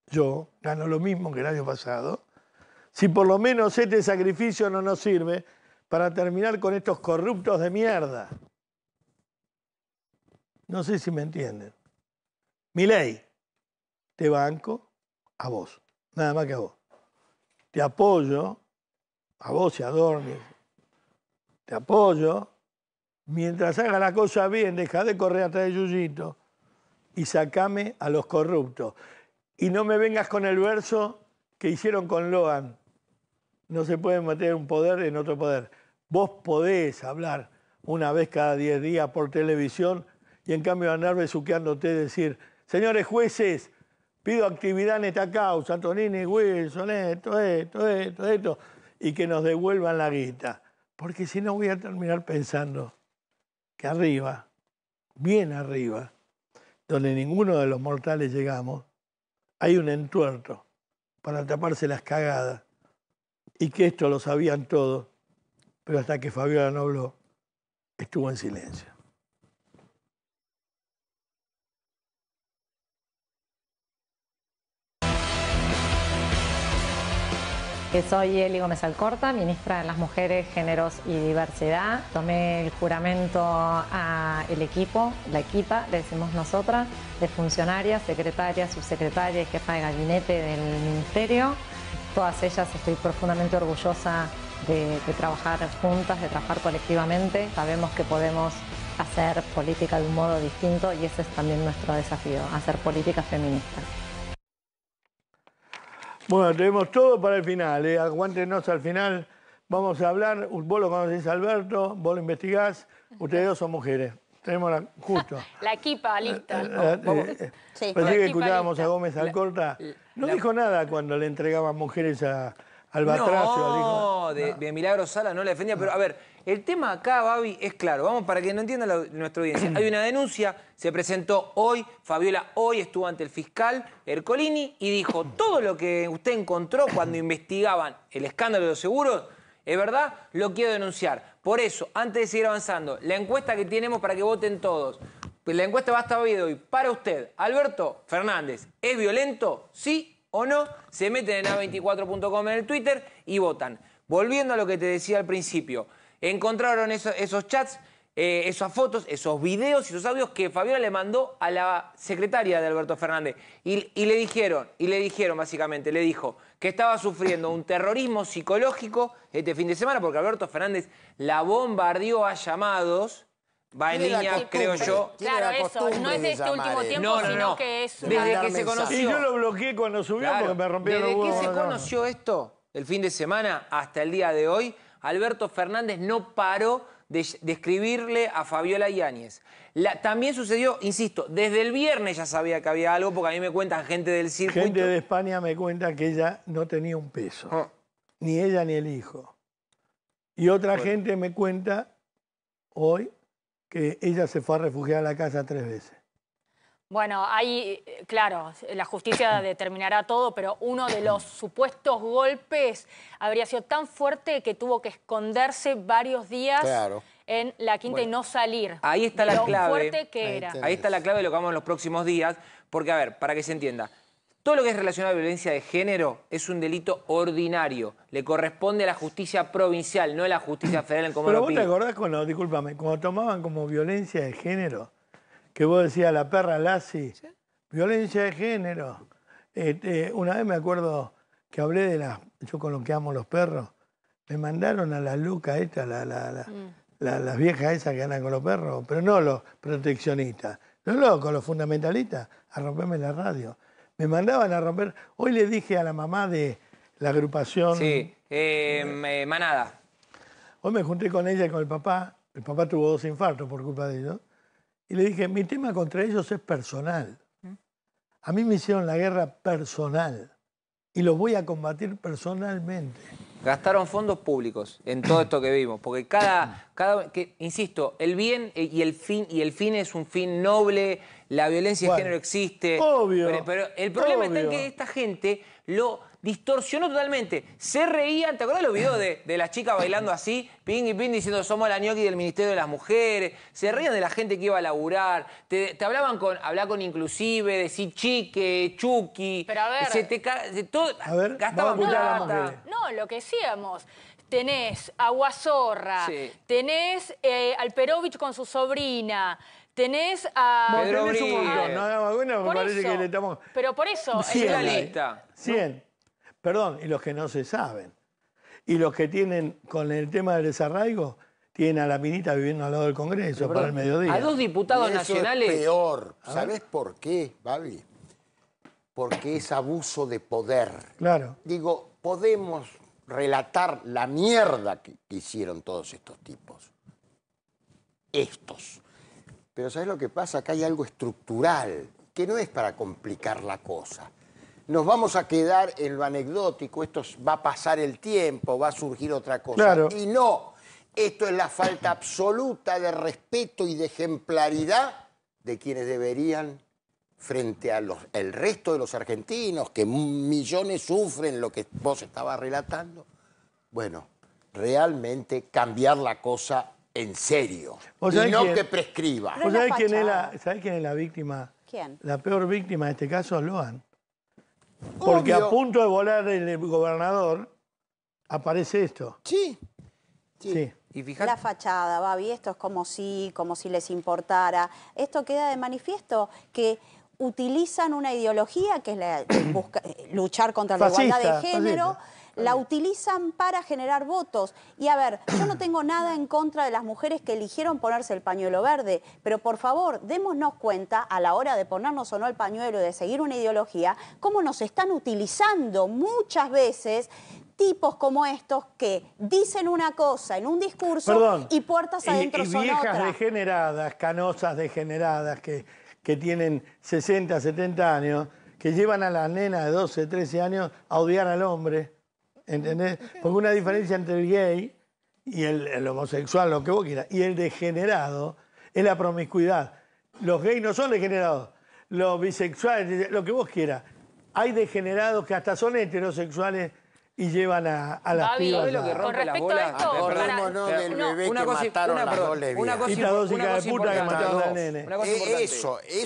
yo gano lo mismo que el año pasado. Si por lo menos este sacrificio no nos sirve para terminar con estos corruptos de mierda. No sé si me entienden. Mi ley, te banco a vos, nada más que a vos. Te apoyo a vos y a te apoyo, mientras haga la cosa bien, deja de correr atrás de Yuyito y sacame a los corruptos. Y no me vengas con el verso que hicieron con Loan. No se puede meter un poder en otro poder. Vos podés hablar una vez cada 10 días por televisión y en cambio andar besuqueándote y decir, señores jueces, pido actividad en esta causa, Antonini, Wilson, esto, esto, esto, esto y que nos devuelvan la guita, porque si no voy a terminar pensando que arriba, bien arriba, donde ninguno de los mortales llegamos, hay un entuerto para taparse las cagadas y que esto lo sabían todos, pero hasta que Fabiola no habló, estuvo en silencio. Soy Eli Gómez Alcorta, ministra de las Mujeres, Géneros y Diversidad. Tomé el juramento al equipo, la equipa, le decimos nosotras, de funcionarias, secretarias, subsecretarias jefa de gabinete del ministerio. Todas ellas estoy profundamente orgullosa de trabajar juntas, de trabajar colectivamente. Sabemos que podemos hacer política de un modo distinto y ese es también nuestro desafío, hacer política feminista. Bueno, tenemos todo para el final. Eh. Aguántenos al final. Vamos a hablar. Vos lo conocés, Alberto. Vos lo investigás. Ustedes dos son mujeres. Tenemos la, justo. la equipa lista. Eh, eh, que escuchábamos a Gómez Alcorta. No dijo nada cuando le entregaban mujeres a, no, dijo. De, no, de Milagro Sala no la defendía. Pero a ver, el tema acá, Babi, es claro. Vamos, para que no entienda nuestra audiencia. Hay una denuncia, se presentó hoy, Fabiola hoy estuvo ante el fiscal Ercolini y dijo, todo lo que usted encontró cuando investigaban el escándalo de los seguros, es verdad, lo quiero denunciar. Por eso, antes de seguir avanzando, la encuesta que tenemos para que voten todos, pues la encuesta va a estar hoy. Para usted, Alberto Fernández, ¿es violento? ¿Sí o no, se meten en a24.com en el Twitter y votan. Volviendo a lo que te decía al principio, encontraron esos chats, eh, esas fotos, esos videos y esos audios que Fabiola le mandó a la secretaria de Alberto Fernández. Y, y le dijeron, y le dijeron básicamente, le dijo que estaba sufriendo un terrorismo psicológico este fin de semana porque Alberto Fernández la bombardeó a llamados va en línea, creo yo. Claro, eso, no es de este último tiempo, sino que es... Desde que se conoció... Y yo lo bloqueé cuando subió porque me rompieron el huevo. Desde que se conoció esto, el fin de semana, hasta el día de hoy, Alberto Fernández no paró de, escribirle a Fabiola Yáñez. también sucedió, insisto, desde el viernes ya sabía que había algo, porque a mí me cuentan gente del circuito. Gente de España me cuenta que ella no tenía un peso. Ah. Ni ella ni el hijo. Y otra gente me cuenta hoy que ella se fue a refugiar a la casa tres veces. Bueno, ahí, eh, claro, la justicia determinará todo, pero uno de los supuestos golpes habría sido tan fuerte que tuvo que esconderse varios días en la quinta y no salir. Ahí está la clave. fuerte que era. Ahí está la clave de lo que vamos en los próximos días, porque, a ver, para que se entienda, todo lo que es relacionado a violencia de género es un delito ordinario. Le corresponde a la justicia provincial, no a la justicia federal en como Pero vos te acordás cuando, discúlpame, cuando tomaban como violencia de género, que vos decías la perra Lassi, violencia de género. Este, una vez me acuerdo que hablé de las, yo con lo que amo los perros, me mandaron a la luca esta, la, mm. las viejas esas que andan con los perros, pero no los proteccionistas, los con los fundamentalistas, a romperme la radio me mandaban a romper. Hoy le dije a la mamá de la agrupación. Sí, em, eh, Manada. Hoy me junté con ella y con el papá. El papá tuvo dos infartos por culpa de ellos. Y le dije, mi tema contra ellos es personal. A mí me hicieron la guerra personal y los voy a combatir personalmente. Gastaron fondos públicos en todo esto que vimos, porque cada, cada que, insisto, el bien y el fin y el fin es un fin noble, la violencia de género existe. Obvio. Pero, el problema está en que esta gente lo distorsionó totalmente. Se reían, ¿te acuerdas los videos de, de las chicas bailando así? Ping y ping diciendo somos la ñoqui del Ministerio de las Mujeres. Se reían de la gente que iba a laburar. Te, hablaban con, con inclusive, decir chique, chuki. Pero a ver. Se te, a ver, No, lo que decíamos tenés a Guazorra, tenés eh, al Perovich con su sobrina, tenés a... Pedro bueno, me parece que le estamos... Pero por eso... la eh, lista. 100 perdón, y los que no se saben. Y los que tienen, con el tema del desarraigo, tienen a la minita viviendo al lado del Congreso para el mediodía. A dos diputados nacionales. Es peor. ¿Sabes por qué, Babi? Porque es abuso de poder. Claro. Digo, podemos relatar la mierda que, que hicieron todos estos tipos. Estos. Pero ¿sabes lo que pasa? Acá hay algo estructural, que no es para complicar la cosa nos vamos a quedar en lo anecdótico, esto va a pasar el tiempo, va a surgir otra cosa. Y no, esto es la falta absoluta de respeto y de ejemplaridad de quienes deberían frente al resto de los argentinos, que millones sufren lo que vos estabas relatando. Bueno, realmente cambiar la cosa en serio. Y no que prescriba. sabés quién, es la, víctima? ¿Quién? La peor víctima de este caso es porque a punto de volar el gobernador aparece esto. Sí. Sí. Y fíjate... La fachada, Babi, esto es como si, como si les importara. Esto queda de manifiesto que utilizan una ideología que es luchar contra la igualdad de género la utilizan para generar votos. Y a ver, yo no tengo nada en contra de las mujeres que eligieron ponerse el pañuelo verde, pero por favor, démonos cuenta a la hora de ponernos o no el pañuelo, y de seguir una ideología, cómo nos están utilizando muchas veces tipos como estos que dicen una cosa en un discurso y puertas adentro y, y viejas degeneradas, canosas degeneradas que, que tienen 60, 70 años, que llevan a la nena de 12, 13 años a odiar al hombre ¿Entendés? Porque una diferencia entre el gay y el, homosexual, lo que vos quieras, y el degenerado es la promiscuidad. Los gays no son degenerados, los bisexuales, lo que vos quieras. Hay degenerados que hasta son heterosexuales y llevan a, a las lo con respecto a esto, eh, bebé una que cosa, mataron una, cosa, y de puta que mataron al nene. Eh, eso, eh,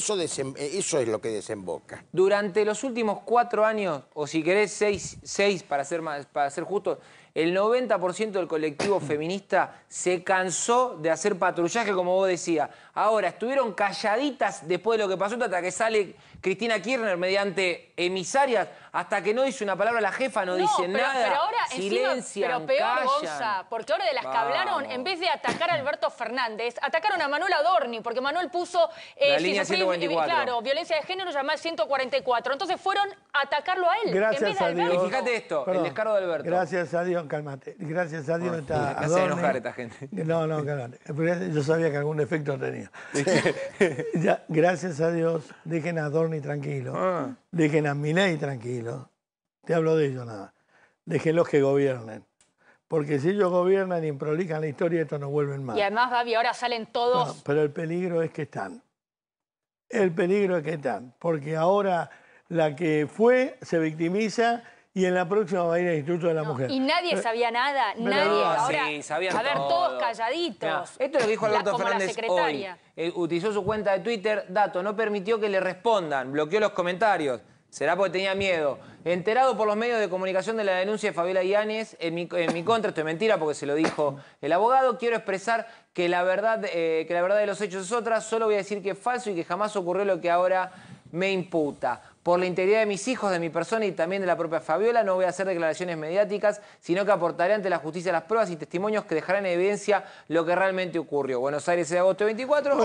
eso, es lo que desemboca. Durante los últimos cuatro años, o si querés seis, para ser, para ser justos, el 90% del colectivo feminista se cansó de hacer patrullaje, como vos decías. Ahora, estuvieron calladitas después de lo que pasó hasta que sale Cristina Kirchner mediante emisarias hasta que no dice una palabra la jefa, no, dice nada. Pero ahora Silencian, silencio, pero peor, Gonza, porque ahora de las que hablaron, en vez de atacar a Alberto Fernández, atacaron a Manuel Adorni, porque Manuel puso eh, si claro, violencia de género llamada 144. Entonces fueron a atacarlo a él. Gracias a Dios. Y fíjate esto, el descargo de Alberto. Gracias a Dios, cálmate. Gracias a Dios está. hace Adorni. esta gente. No, no, cálmate. Yo sabía que algún efecto tenía. gracias a Dios, dejen a Adorni tranquilo. Ah. Dejen a Milei tranquilo te hablo de ellos nada, Dejen los que gobiernen. Porque si ellos gobiernan y prolijan la historia, esto no vuelven más. Y además, Gaby, ahora salen todos... pero el peligro es que están. El peligro es que están. Porque ahora la que fue se victimiza y en la próxima va a ir al Instituto de la Mujer. Y nadie sabía nada, nadie. ahora, a ver, todos calladitos. esto lo dijo Alberto la, Fernández hoy. Eh, utilizó su cuenta de Twitter, dato, no permitió que le respondan, bloqueó los comentarios. Será porque tenía miedo. Enterado por los medios de comunicación de la denuncia de Fabiola Iáñez, en mi, contra, esto es mentira porque se lo dijo el abogado, quiero expresar que la, verdad, eh, que la verdad de los hechos es otra, solo voy a decir que es falso y que jamás ocurrió lo que ahora me imputa por la integridad de mis hijos, de mi persona y también de la propia Fabiola, no voy a hacer declaraciones mediáticas, sino que aportaré ante la justicia las pruebas y testimonios que dejarán en evidencia lo que realmente ocurrió. Buenos Aires de agosto 24.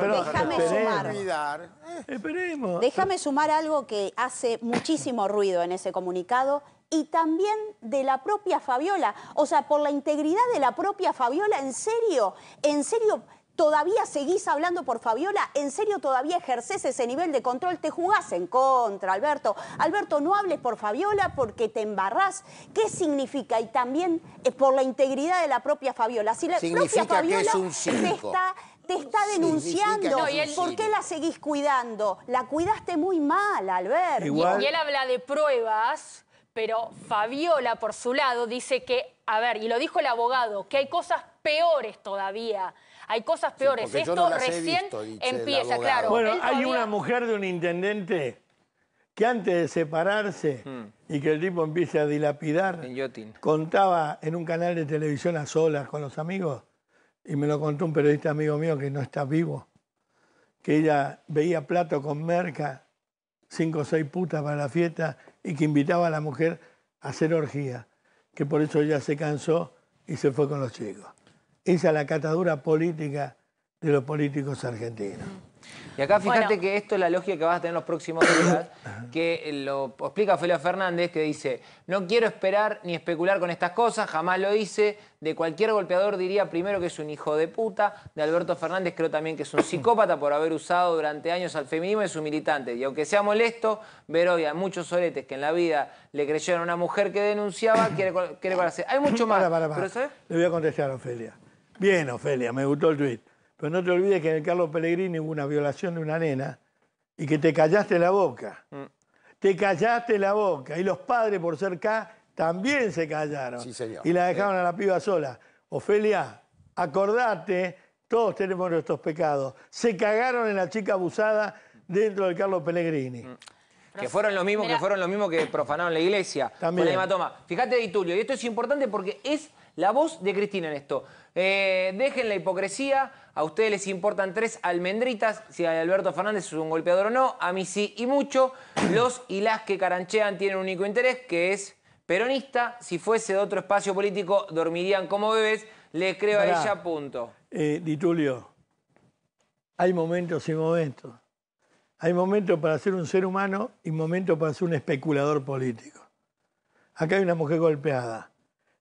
pero, Déjame sumar. Eh, Déjame sumar algo que hace muchísimo ruido en ese comunicado y también de la propia Fabiola. O sea, por la integridad de la propia Fabiola, en serio, en serio ¿Todavía seguís hablando por Fabiola? ¿En serio todavía ejerces ese nivel de control? Te jugás en contra, Alberto. Alberto, no hables por Fabiola porque te embarrás. ¿Qué significa? Y también es eh, por la integridad de la propia Fabiola. Si la propia Fabiola te está denunciando. ¿Por qué la seguís cuidando? La cuidaste muy mal, Alberto. y él habla de pruebas, pero Fabiola, por su lado, dice que, a ver, y lo dijo el abogado, que hay cosas peores todavía hay cosas peores. Esto recién empieza, claro. Bueno, hay una mujer de un intendente que antes de separarse hmm. y que el tipo empiece a dilapidar, contaba en un canal de televisión a solas con los amigos, y me lo contó un periodista amigo mío que no está vivo, que ella veía plato con merca, cinco o seis putas para la fiesta, y que invitaba a la mujer a hacer orgía, que por eso ella se cansó y se fue con los chicos. Esa es la catadura política de los políticos argentinos. Y acá fíjate que esto es la lógica que vas a tener los próximos días, que lo explica Ofelia Fernández, que dice, no quiero esperar ni especular con estas cosas, jamás lo hice, de cualquier golpeador diría primero que es un hijo de puta, de Alberto Fernández creo también que es un psicópata por haber usado durante años al feminismo y su militante. Y aunque sea molesto, ver hoy a muchos soletes que en la vida le creyeron a una mujer que denunciaba, quiere, quiere Hay mucho más. Para, para, Le voy a contestar a Ofelia. Bien, Ofelia, me gustó el tweet. Pero no te olvides que en el Carlos Pellegrini hubo una violación de una nena y que te callaste la boca. Mm. Te callaste la boca. Y los padres, por ser también se callaron. Sí, señor. Y la dejaron a la piba sola. Ofelia, acordate, todos tenemos nuestros pecados. Se cagaron en la chica abusada dentro del Carlos Pellegrini. Mm. Que fueron los mismos, que fueron los mismos que profanaron la iglesia. También. Fíjate de Tulio, y esto es importante porque es la voz de Cristina en esto. Eh, dejen la hipocresía, a ustedes les importan tres almendritas, si Alberto Fernández es un golpeador o no, a mí sí y mucho. Los y las que caranchean tienen un único interés, que es peronista. Si fuese de otro espacio político, dormirían como bebés. Le creo a ella, punto. Eh, Ditulio, hay momentos y momentos. Hay momentos para ser un ser humano y momentos para ser un especulador político. Acá hay una mujer golpeada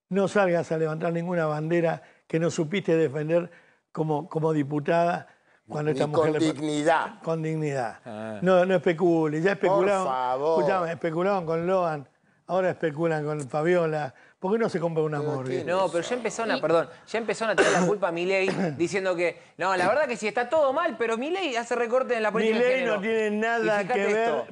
no salgas a levantar ninguna bandera que no supiste defender como, como diputada cuando esta Ni con dignidad. Con dignidad. Ah. No, no especules. Ya especularon. Por favor. con Loan, ahora especulan con Fabiola. ¿Por qué no se compra una morgue? No, pero ya empezó a, perdón, ya empezó a tener la culpa a Milei diciendo que, no, la verdad que sí está todo mal, pero Milei hace recorte en la política de género. no tiene nada que ver.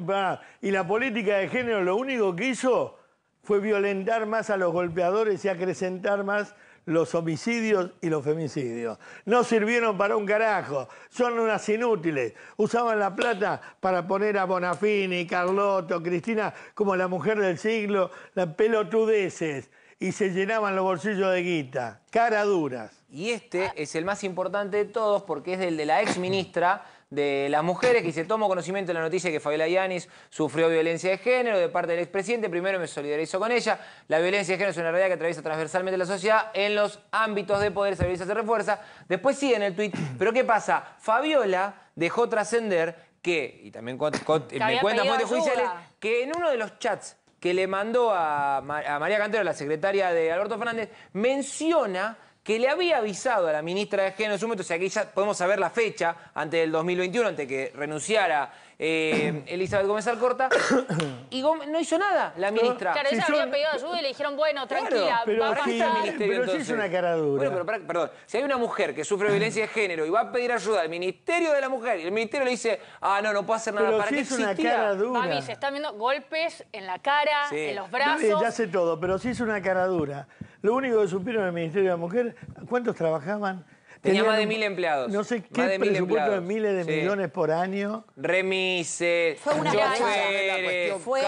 Y la política de género lo único que hizo fue violentar más a los golpeadores y acrecentar más los homicidios y los femicidios. No sirvieron para un carajo, son unas inútiles. Usaban la plata para poner a Bonafini, Carlotto, Cristina como la mujer del siglo, las pelotudeces, y se llenaban los bolsillos de guita, cara duras. Y este es el más importante de todos porque es el de la ex ministra de las mujeres que se tomo conocimiento de la noticia que Fabiola Yanis sufrió violencia de género de parte del expresidente, primero me solidarizo con ella, la violencia de género es una realidad que atraviesa transversalmente la sociedad en los ámbitos de poder, se violencia se refuerza, después sigue en el tuit, pero ¿qué pasa? Fabiola dejó trascender que, y también me cuentan fuentes judiciales, que en uno de los chats que le mandó a, a María Cantero, la secretaria de Alberto Fernández, menciona que le había avisado a la ministra de Género en su momento, o sea, que ya podemos saber la fecha, antes del 2021, antes que renunciara eh, Elizabeth Gómez Alcorta, y no hizo nada la ministra. Claro, ella había pedido ayuda y le dijeron, bueno, tranquila, claro, pero ministerio, pero sí es una cara dura. Bueno, pero perdón, si hay una mujer que sufre violencia de género y va a pedir ayuda al Ministerio de la Mujer, y el Ministerio le dice, ah, no, no puedo hacer nada, ¿para es una cara dura. Mami, se están viendo golpes en la cara, en los brazos. ya sé todo, pero sí es una cara dura. Lo único que supieron en el Ministerio de la Mujer, ¿cuántos trabajaban? Tenía más de mil empleados. No sé qué presupuesto de miles de millones por año. Remises, fue una choferes, fue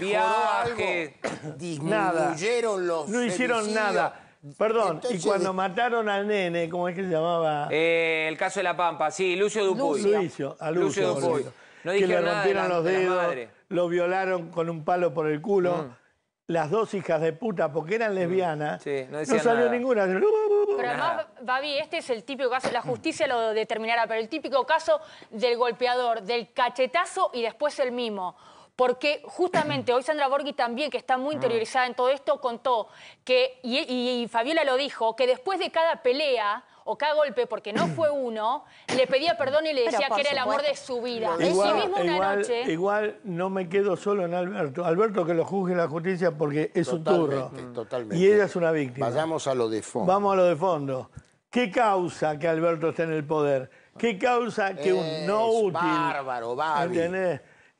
viajes. Disminuyeron los No hicieron nada. Perdón, y cuando mataron al nene, ¿cómo es que se llamaba? Eh, el caso de La Pampa, sí, Lucio Dupuy. Lucio, a Lucio, Dupuy. No que le rompieron nada los dedos, lo violaron con un palo por el culo. Mm las dos hijas de puta porque eran mm, lesbianas, sí, no, no, salió ninguna. Pero además, Babi, este es el típico caso, la justicia lo determinará, pero el típico caso del golpeador, del cachetazo y después el mimo. Porque justamente hoy Sandra Borghi también, que está muy mm. interiorizada en todo esto, contó que, y Fabiola lo dijo, que después de cada pelea, o cada golpe, porque no fue uno, le pedía perdón y le decía que era el amor de su vida. Igual, no me quedo solo en Alberto. Alberto que lo juzgue la justicia porque es un turro. Mm. Totalmente. Y ella es una víctima. Vayamos a lo de fondo. Vamos a lo de fondo. ¿Qué causa que Alberto esté en el poder? ¿Qué causa que un no útil... bárbaro,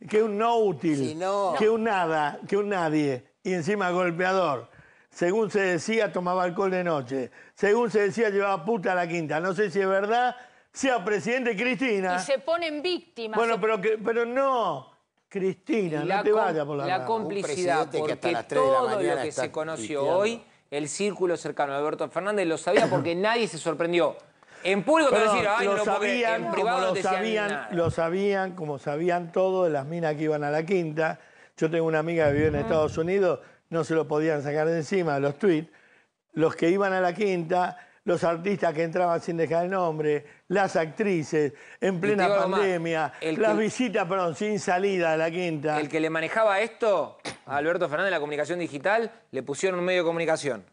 Que un no útil, que un nada, que un nadie, y encima golpeador. Según se decía, tomaba alcohol de noche. Según se decía, llevaba puta a la quinta. No sé si es verdad, sea presidente Cristina. Y se ponen víctimas. Bueno, pero, no. Cristina, la no te vayas por la La complicidad, porque todo lo que se conoció hoy, el círculo cercano a Alberto Fernández lo sabía porque nadie se sorprendió. En público te lo no sabían, lo sabían, lo sabían, como sabían todo de las minas que iban a la quinta. Yo tengo una amiga que vive en Estados Unidos no se lo podían sacar de encima, los tweets, los que iban a la quinta, los artistas que entraban sin dejar el nombre, las actrices, en plena pandemia, las visitas, perdón, sin salida a la quinta. El que le manejaba esto, a Alberto Fernández, la comunicación digital, le pusieron un medio de comunicación.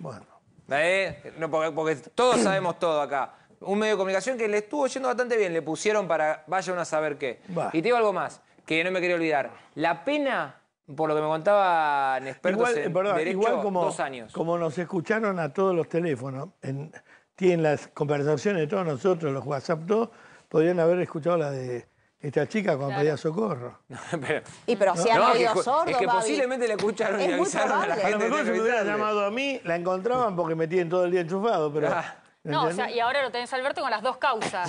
Bueno. ¿Eh? porque, todos sabemos todo acá un medio de comunicación que le estuvo yendo bastante bien. Le pusieron para vaya a saber qué. Y te digo algo más, que no me quería olvidar. La pena por lo que me contaban expertos igual, en como, Como nos escucharon a todos los teléfonos, en, tienen las conversaciones de todos nosotros, los WhatsApp, todos, podrían haber escuchado la de esta chica cuando pedía socorro. y pero hacía ¿no? han no, sordo, Es que posiblemente le escucharon y avisaron a la gente. lo mejor si me llamado a mí, la encontraban porque me tienen todo el día enchufado, pero... Ah. No, o sea, y ahora lo tenés Alberto con las dos causas.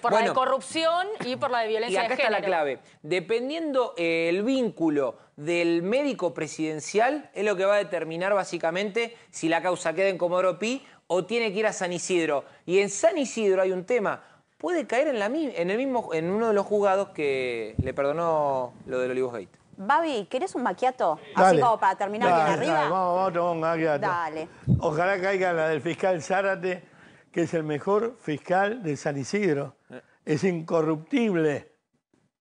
Por la de corrupción y por la de violencia y acá está la clave. Dependiendo eh, el vínculo del médico presidencial es lo que va a determinar básicamente si la causa queda en Comodoro Pi o tiene que ir a San Isidro. Y en San Isidro hay un tema, puede caer en, la, en, el mismo, en uno de los juzgados que le perdonó lo del Olivos Gate. Babi, ¿querés un maquiato? Así como para terminar bien arriba. Dale, vamos, vamos a un maquiato. Dale. Ojalá caiga la del fiscal Zárate, que es el mejor fiscal de San Isidro. Eh. Es incorruptible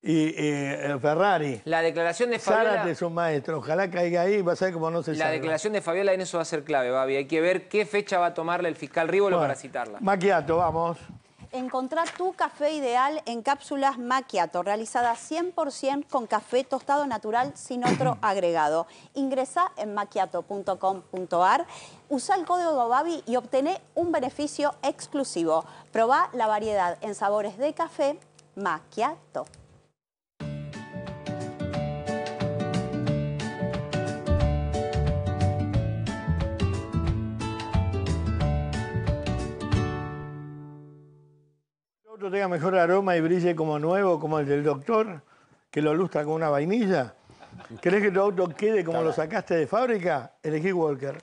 y eh, Ferrari. La declaración de Fabiola... Zárate es maestro, ojalá caiga ahí, va a ser como no se La declaración de Fabiola en eso va a ser clave, Babi. Hay que ver qué fecha va a tomarle el fiscal Rívolo para citarla. Maquiato, vamos. Encontrá tu café ideal en cápsulas Maquiato, realizada 100% con café tostado natural sin otro agregado. Ingresa en maquiato.com.ar, usa el código BABI y obtené un beneficio exclusivo. Probá la variedad en sabores de café Macchiato. tenga mejor aroma y brille como nuevo, como el del doctor, que lo lustra con una vainilla? ¿Querés que tu auto quede como lo sacaste de fábrica? Elegí Walker.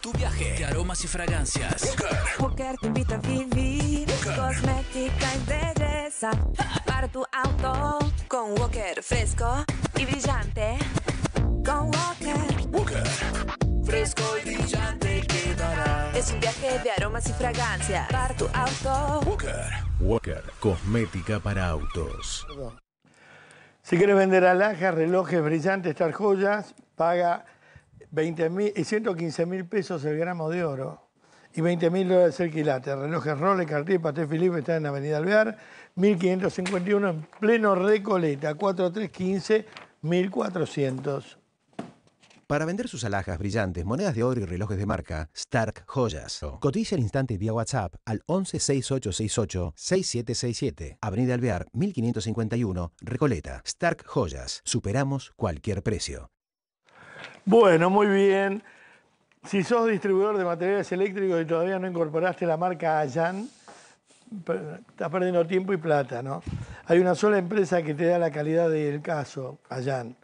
Tu viaje de aromas y fragancias. Walker te invita a vivir. Cosmética belleza Para tu auto. Con Walker fresco y brillante. Con Walker. Walker. Fresco y brillante. Es un viaje de aromas y fragancias Para tu auto. Walker. Walker, cosmética para autos. Si quieres vender alhajas, relojes brillantes, estar joyas, paga 20 y 115 mil pesos el gramo de oro y 20 mil dólares el quilate. Relojes Rolex, Cartier, Paté Filipe está en Avenida Alvear, 1551 en pleno Recoleta, 4315, 1400. Para vender sus alhajas brillantes, monedas de oro y relojes de marca, Stark Joyas. Oh. Cotice al instante vía WhatsApp al 11 6767. Avenida Alvear 1551, Recoleta. Stark Joyas. Superamos cualquier precio. Bueno, muy bien. Si sos distribuidor de materiales eléctricos y todavía no incorporaste la marca Allan, estás perdiendo tiempo y plata, ¿no? Hay una sola empresa que te da la calidad del caso, Allan.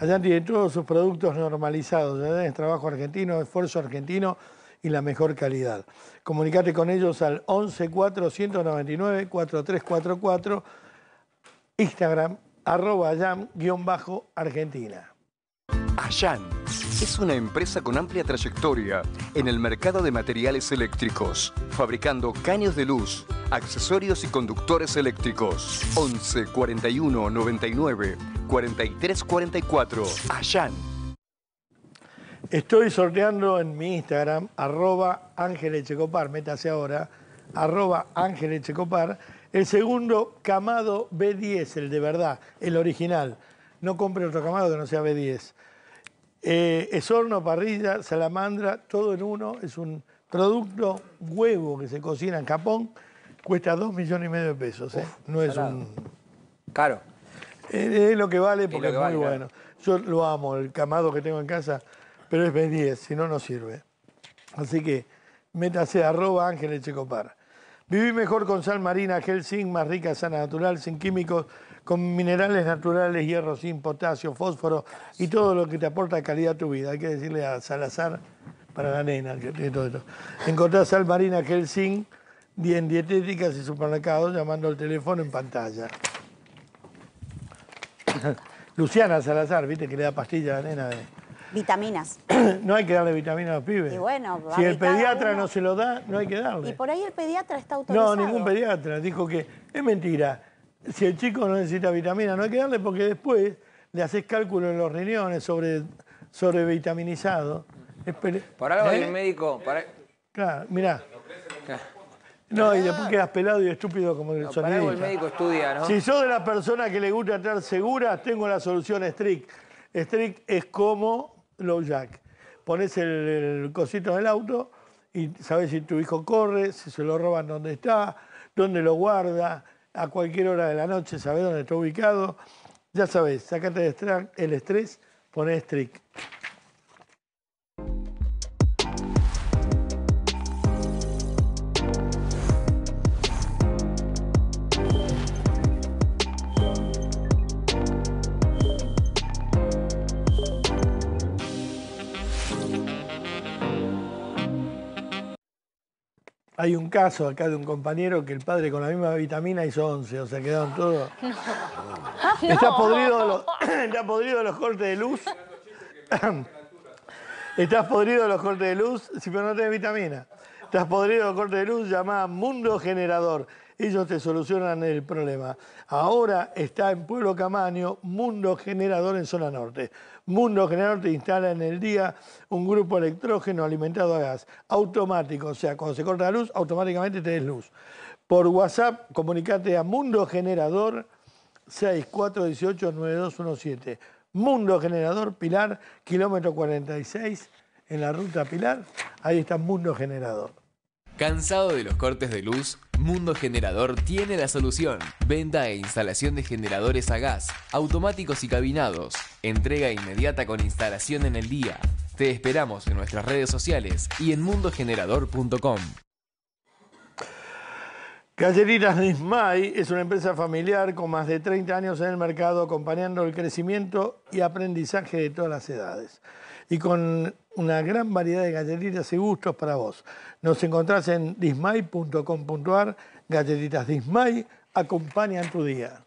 Allá tiene todos sus productos normalizados, ¿eh? es trabajo argentino, esfuerzo argentino y la mejor calidad. Comunicate con ellos al 11 499 4344 Instagram, arroba yam-argentina. Ayan es una empresa con amplia trayectoria en el mercado de materiales eléctricos, fabricando caños de luz, accesorios y conductores eléctricos. 11 41 99 43 44. Ayan. Estoy sorteando en mi Instagram, arroba ángel métase ahora, arroba ángel el segundo camado B10, el de verdad, el original. No compre otro camado que no sea B10. Eh, es horno, parrilla, salamandra, todo en uno. Es un producto huevo que se cocina en Japón. Cuesta 2 millones y medio de pesos. ¿eh? no es un... Caro. Es, lo que vale porque es, muy bueno. Yo lo amo, el camado que tengo en casa, pero es B10, si no, no sirve. Así que métase arroba Ángel Viví mejor con sal marina, gel zinc, más rica, sana, natural, sin químicos con minerales naturales, hierro, zinc, potasio, fósforo y todo lo que te aporta calidad a tu vida. Hay que decirle a Salazar para la nena, que tiene todo esto. Encontrás sal marina, zinc, en dietéticas y supermercados llamando al teléfono en pantalla. Luciana Salazar, viste que le da pastillas a la nena de... Vitaminas. no hay que darle vitaminas a los pibes. si el pediatra no se lo da, no hay que darle. Y por ahí el pediatra está autorizado. No, ningún pediatra. Dijo que es mentira si el chico no necesita vitamina, no hay que darle porque después le haces cálculo en los riñones sobre, vitaminizado. Por algo hay ¿Eh? un médico. Claro, mirá. No, y después quedas pelado y estúpido como el sonido. el médico estudia, ¿no? Si sos de la persona que le gusta estar segura, tengo la solución strict. Strict es como low jack. Pones el, cosito en el auto y sabes si tu hijo corre, si se lo roban dónde está, dónde lo guarda, a cualquier hora de la noche, sabes dónde está ubicado. Ya sabés, sacate el estrés, poné strict. Hay un caso acá de un compañero que el padre con la misma vitamina hizo 11, o sea, quedaron todos... Está, podrido los, cortes de luz. Estás podrido los cortes de luz, si pero no tenés vitamina. Estás podrido los cortes de luz, llamá Mundo Generador ellos te solucionan el problema. Ahora está en Pueblo Camaño, Mundo Generador en Zona Norte. Mundo Generador te instala en el día un grupo electrógeno alimentado a gas, automático, o sea, cuando se corta la luz, automáticamente te des luz. Por WhatsApp, comunicate a Mundo Generador 6418-9217. Mundo Generador Pilar, kilómetro 46, en la ruta Pilar. Ahí está Mundo Generador. ¿Cansado de los cortes de luz? Mundo Generador tiene la solución. Venta e instalación de generadores a gas, automáticos y cabinados. Entrega inmediata con instalación en el día. Te esperamos en nuestras redes sociales y en mundogenerador.com. Calleritas Nismay es una empresa familiar con más de 30 años en el mercado acompañando el crecimiento y aprendizaje de todas las edades. Y con una gran variedad de galletitas y gustos para vos. Nos encontrás en dismay.com.ar. Galletitas Dismay acompañan tu día.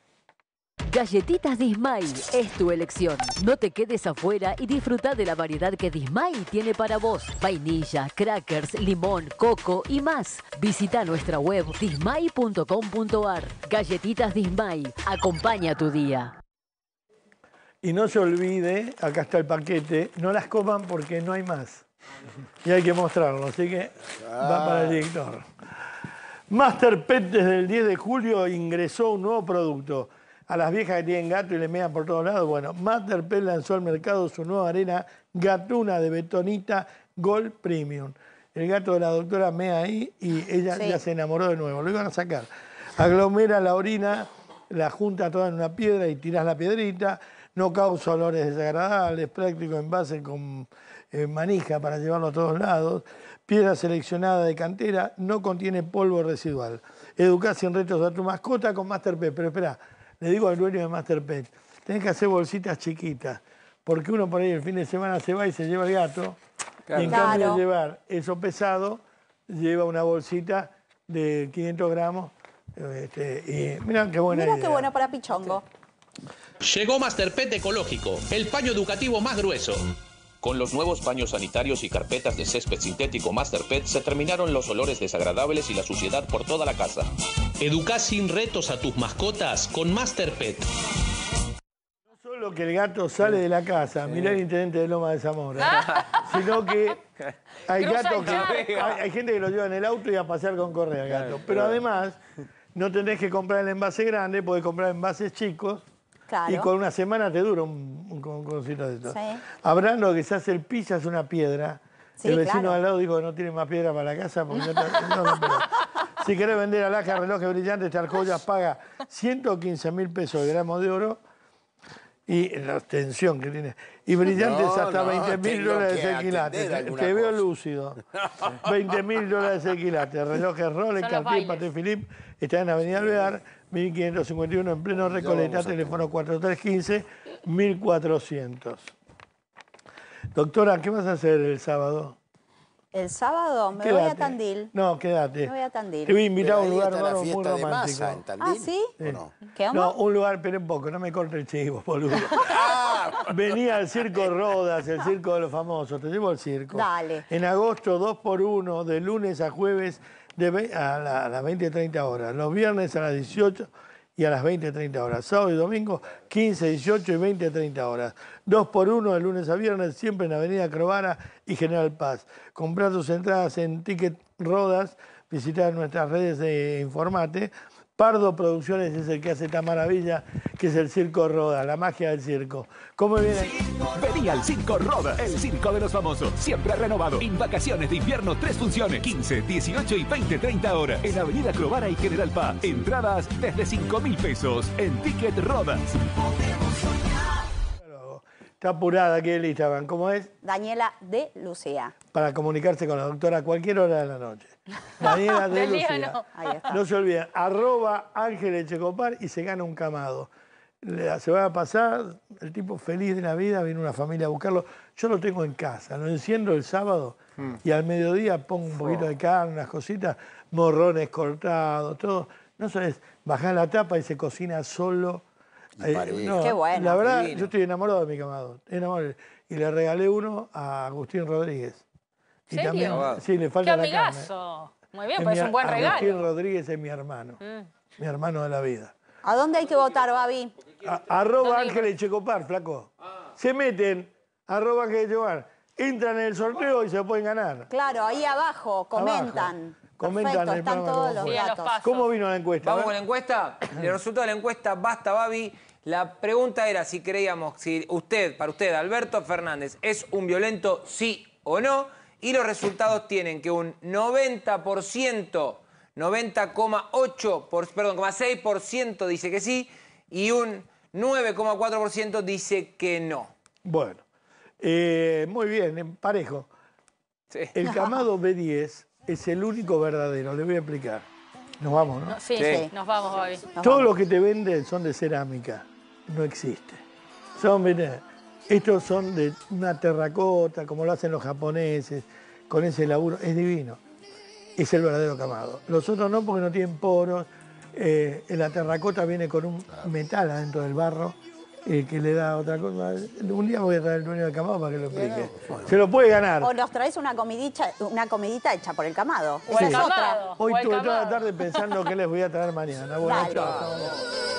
Galletitas Dismay es tu elección. No te quedes afuera y disfruta de la variedad que Dismay tiene para vos. Vainilla, crackers, limón, coco y más. Visita nuestra web dismay.com.ar. Galletitas Dismay, acompaña tu día. Y no se olvide, acá está el paquete, no las coman porque no hay más. Y hay que mostrarlo, así que va para el director. Master Pet desde el 10 de julio ingresó un nuevo producto. A las viejas que tienen gato y le mean por todos lados, bueno, Master Pet lanzó al mercado su nueva arena gatuna de betonita Gold Premium. El gato de la doctora mea ahí y ella ya se enamoró de nuevo. Lo iban a sacar. Aglomera la orina, la junta toda en una piedra y tiras la piedrita no causa olores desagradables, práctico envase con eh, manija para llevarlo a todos lados, piedra seleccionada de cantera, no contiene polvo residual. Educación sin retos a tu mascota con Master Pet. Pero espera, le digo al dueño de Master Pet, tenés que hacer bolsitas chiquitas, porque uno por ahí el fin de semana se va y se lleva el gato, y en de llevar eso pesado, lleva una bolsita de 500 gramos. Este, mirá qué buena Mirá qué bueno para Pichongo. Llegó Master Pet Ecológico, el paño educativo más grueso. Con los nuevos paños sanitarios y carpetas de césped sintético Master Pet, se terminaron los olores desagradables y la suciedad por toda la casa. Educá sin retos a tus mascotas con Masterpet. No solo que el gato sale de la casa, mirá el intendente de Loma de Zamora, ah. sino que hay gatos que. Hay, gente que lo lleva en el auto y a pasear con correa al gato. Pero además, no tenés que comprar el envase grande, podés comprar envases chicos y con una semana te dura un, de esto. Hablando que se hace el pizza es una piedra. el vecino de al lado dijo que no tiene más piedra para la casa porque Si querés vender laja, relojes brillantes, te paga 115 mil pesos de gramos de oro y la tensión que tiene. Y brillantes hasta 20 mil dólares de quilate. Te veo lúcido. 20 mil dólares de quilate. Relojes Rolex, Cartier, pate Philippe, está en Avenida Alvear. 1551 en pleno Recoleta, teléfono 4315-1400. Doctora, ¿qué vas a hacer el sábado? El sábado me voy a Tandil. No, quédate. Me voy a Tandil. Te voy a invitar a un lugar raro, muy romántico. Masa, Tandil. ¿Ah, sí? No? no, un lugar, pero un poco, no me corte el chivo, boludo. Venía al Circo Rodas, el Circo de los Famosos, te llevo al circo. Dale. En agosto, dos por uno, de lunes a jueves, a, las 20 30 horas, los viernes a las 18 y a las 20 30 horas, sábado y domingo 15, 18 y 20 y 30 horas, 2 por 1 de lunes a viernes, siempre en Avenida Crovara y General Paz. Comprar tus entradas en Ticket Rodas, visitar nuestras redes de Informate Pardo Producciones es el que hace esta maravilla, que es el Circo Roda, la magia del circo. ¿Cómo viene? Vení al Circo Roda, el circo de los famosos, siempre renovado. En vacaciones de invierno, tres funciones, 15, 18 y 20, 30 horas. En Avenida Clovara y General Paz. Entradas desde 5 mil pesos en Ticket Rodas. Está apurada aquí el Instagram. ¿Cómo es? Daniela de Lucía. Para comunicarse con la doctora a cualquier hora de la noche. Daniela de Lucía. No. se olviden. Arroba Ángel y se gana un camado. Se va a pasar, el tipo feliz de la vida, viene una familia a buscarlo. Yo lo tengo en casa, lo enciendo el sábado mm. y al mediodía pongo un poquito de carne, unas cositas, morrones cortados, todo. No sabes, bajar la tapa y se cocina solo eh, Qué bueno. La verdad, yo estoy enamorado de mi camado. Y le regalé uno a Agustín Rodríguez. Y también, sí, le falta ¡Qué Muy bien, pues es un buen regalo. Agustín Rodríguez es mi hermano. Mm. Mi hermano de la vida. ¿A dónde hay que votar, Babi? Arroba Ángeles Checopar, flaco. Se meten, arroba Ángeles Checopar. Entran en el sorteo y se pueden ganar. Claro, ahí abajo, comentan. Comentan el están cómo los ¿Cómo vino la encuesta? Vamos con la encuesta. El resultado de la encuesta, basta, Babi. La pregunta era si creíamos, si usted, para usted, Alberto Fernández, es un violento, sí o no. Y los resultados tienen que un 90%, 90,8%, perdón, 6% dice que sí y un 9,4% dice que no. Bueno, eh, muy bien, en parejo. El llamado B10 es el único verdadero. Le voy a explicar. Nos vamos, ¿no? sí, sí, nos vamos, hoy. Todo lo que te venden son de cerámica. No existe. Son, estos son de una terracota, como lo hacen los japoneses, con ese laburo. Es divino. Es el verdadero camado. Los otros no, porque no tienen poros. Eh, la terracota viene con un metal adentro del barro eh, que le da otra cosa. Un día voy a traer el dueño del camado para que lo explique. Se lo puede ganar. O nos traes una comidita, una hecha por el camado. O Hoy tuve toda la tarde pensando qué les voy a traer mañana. Bueno, chao.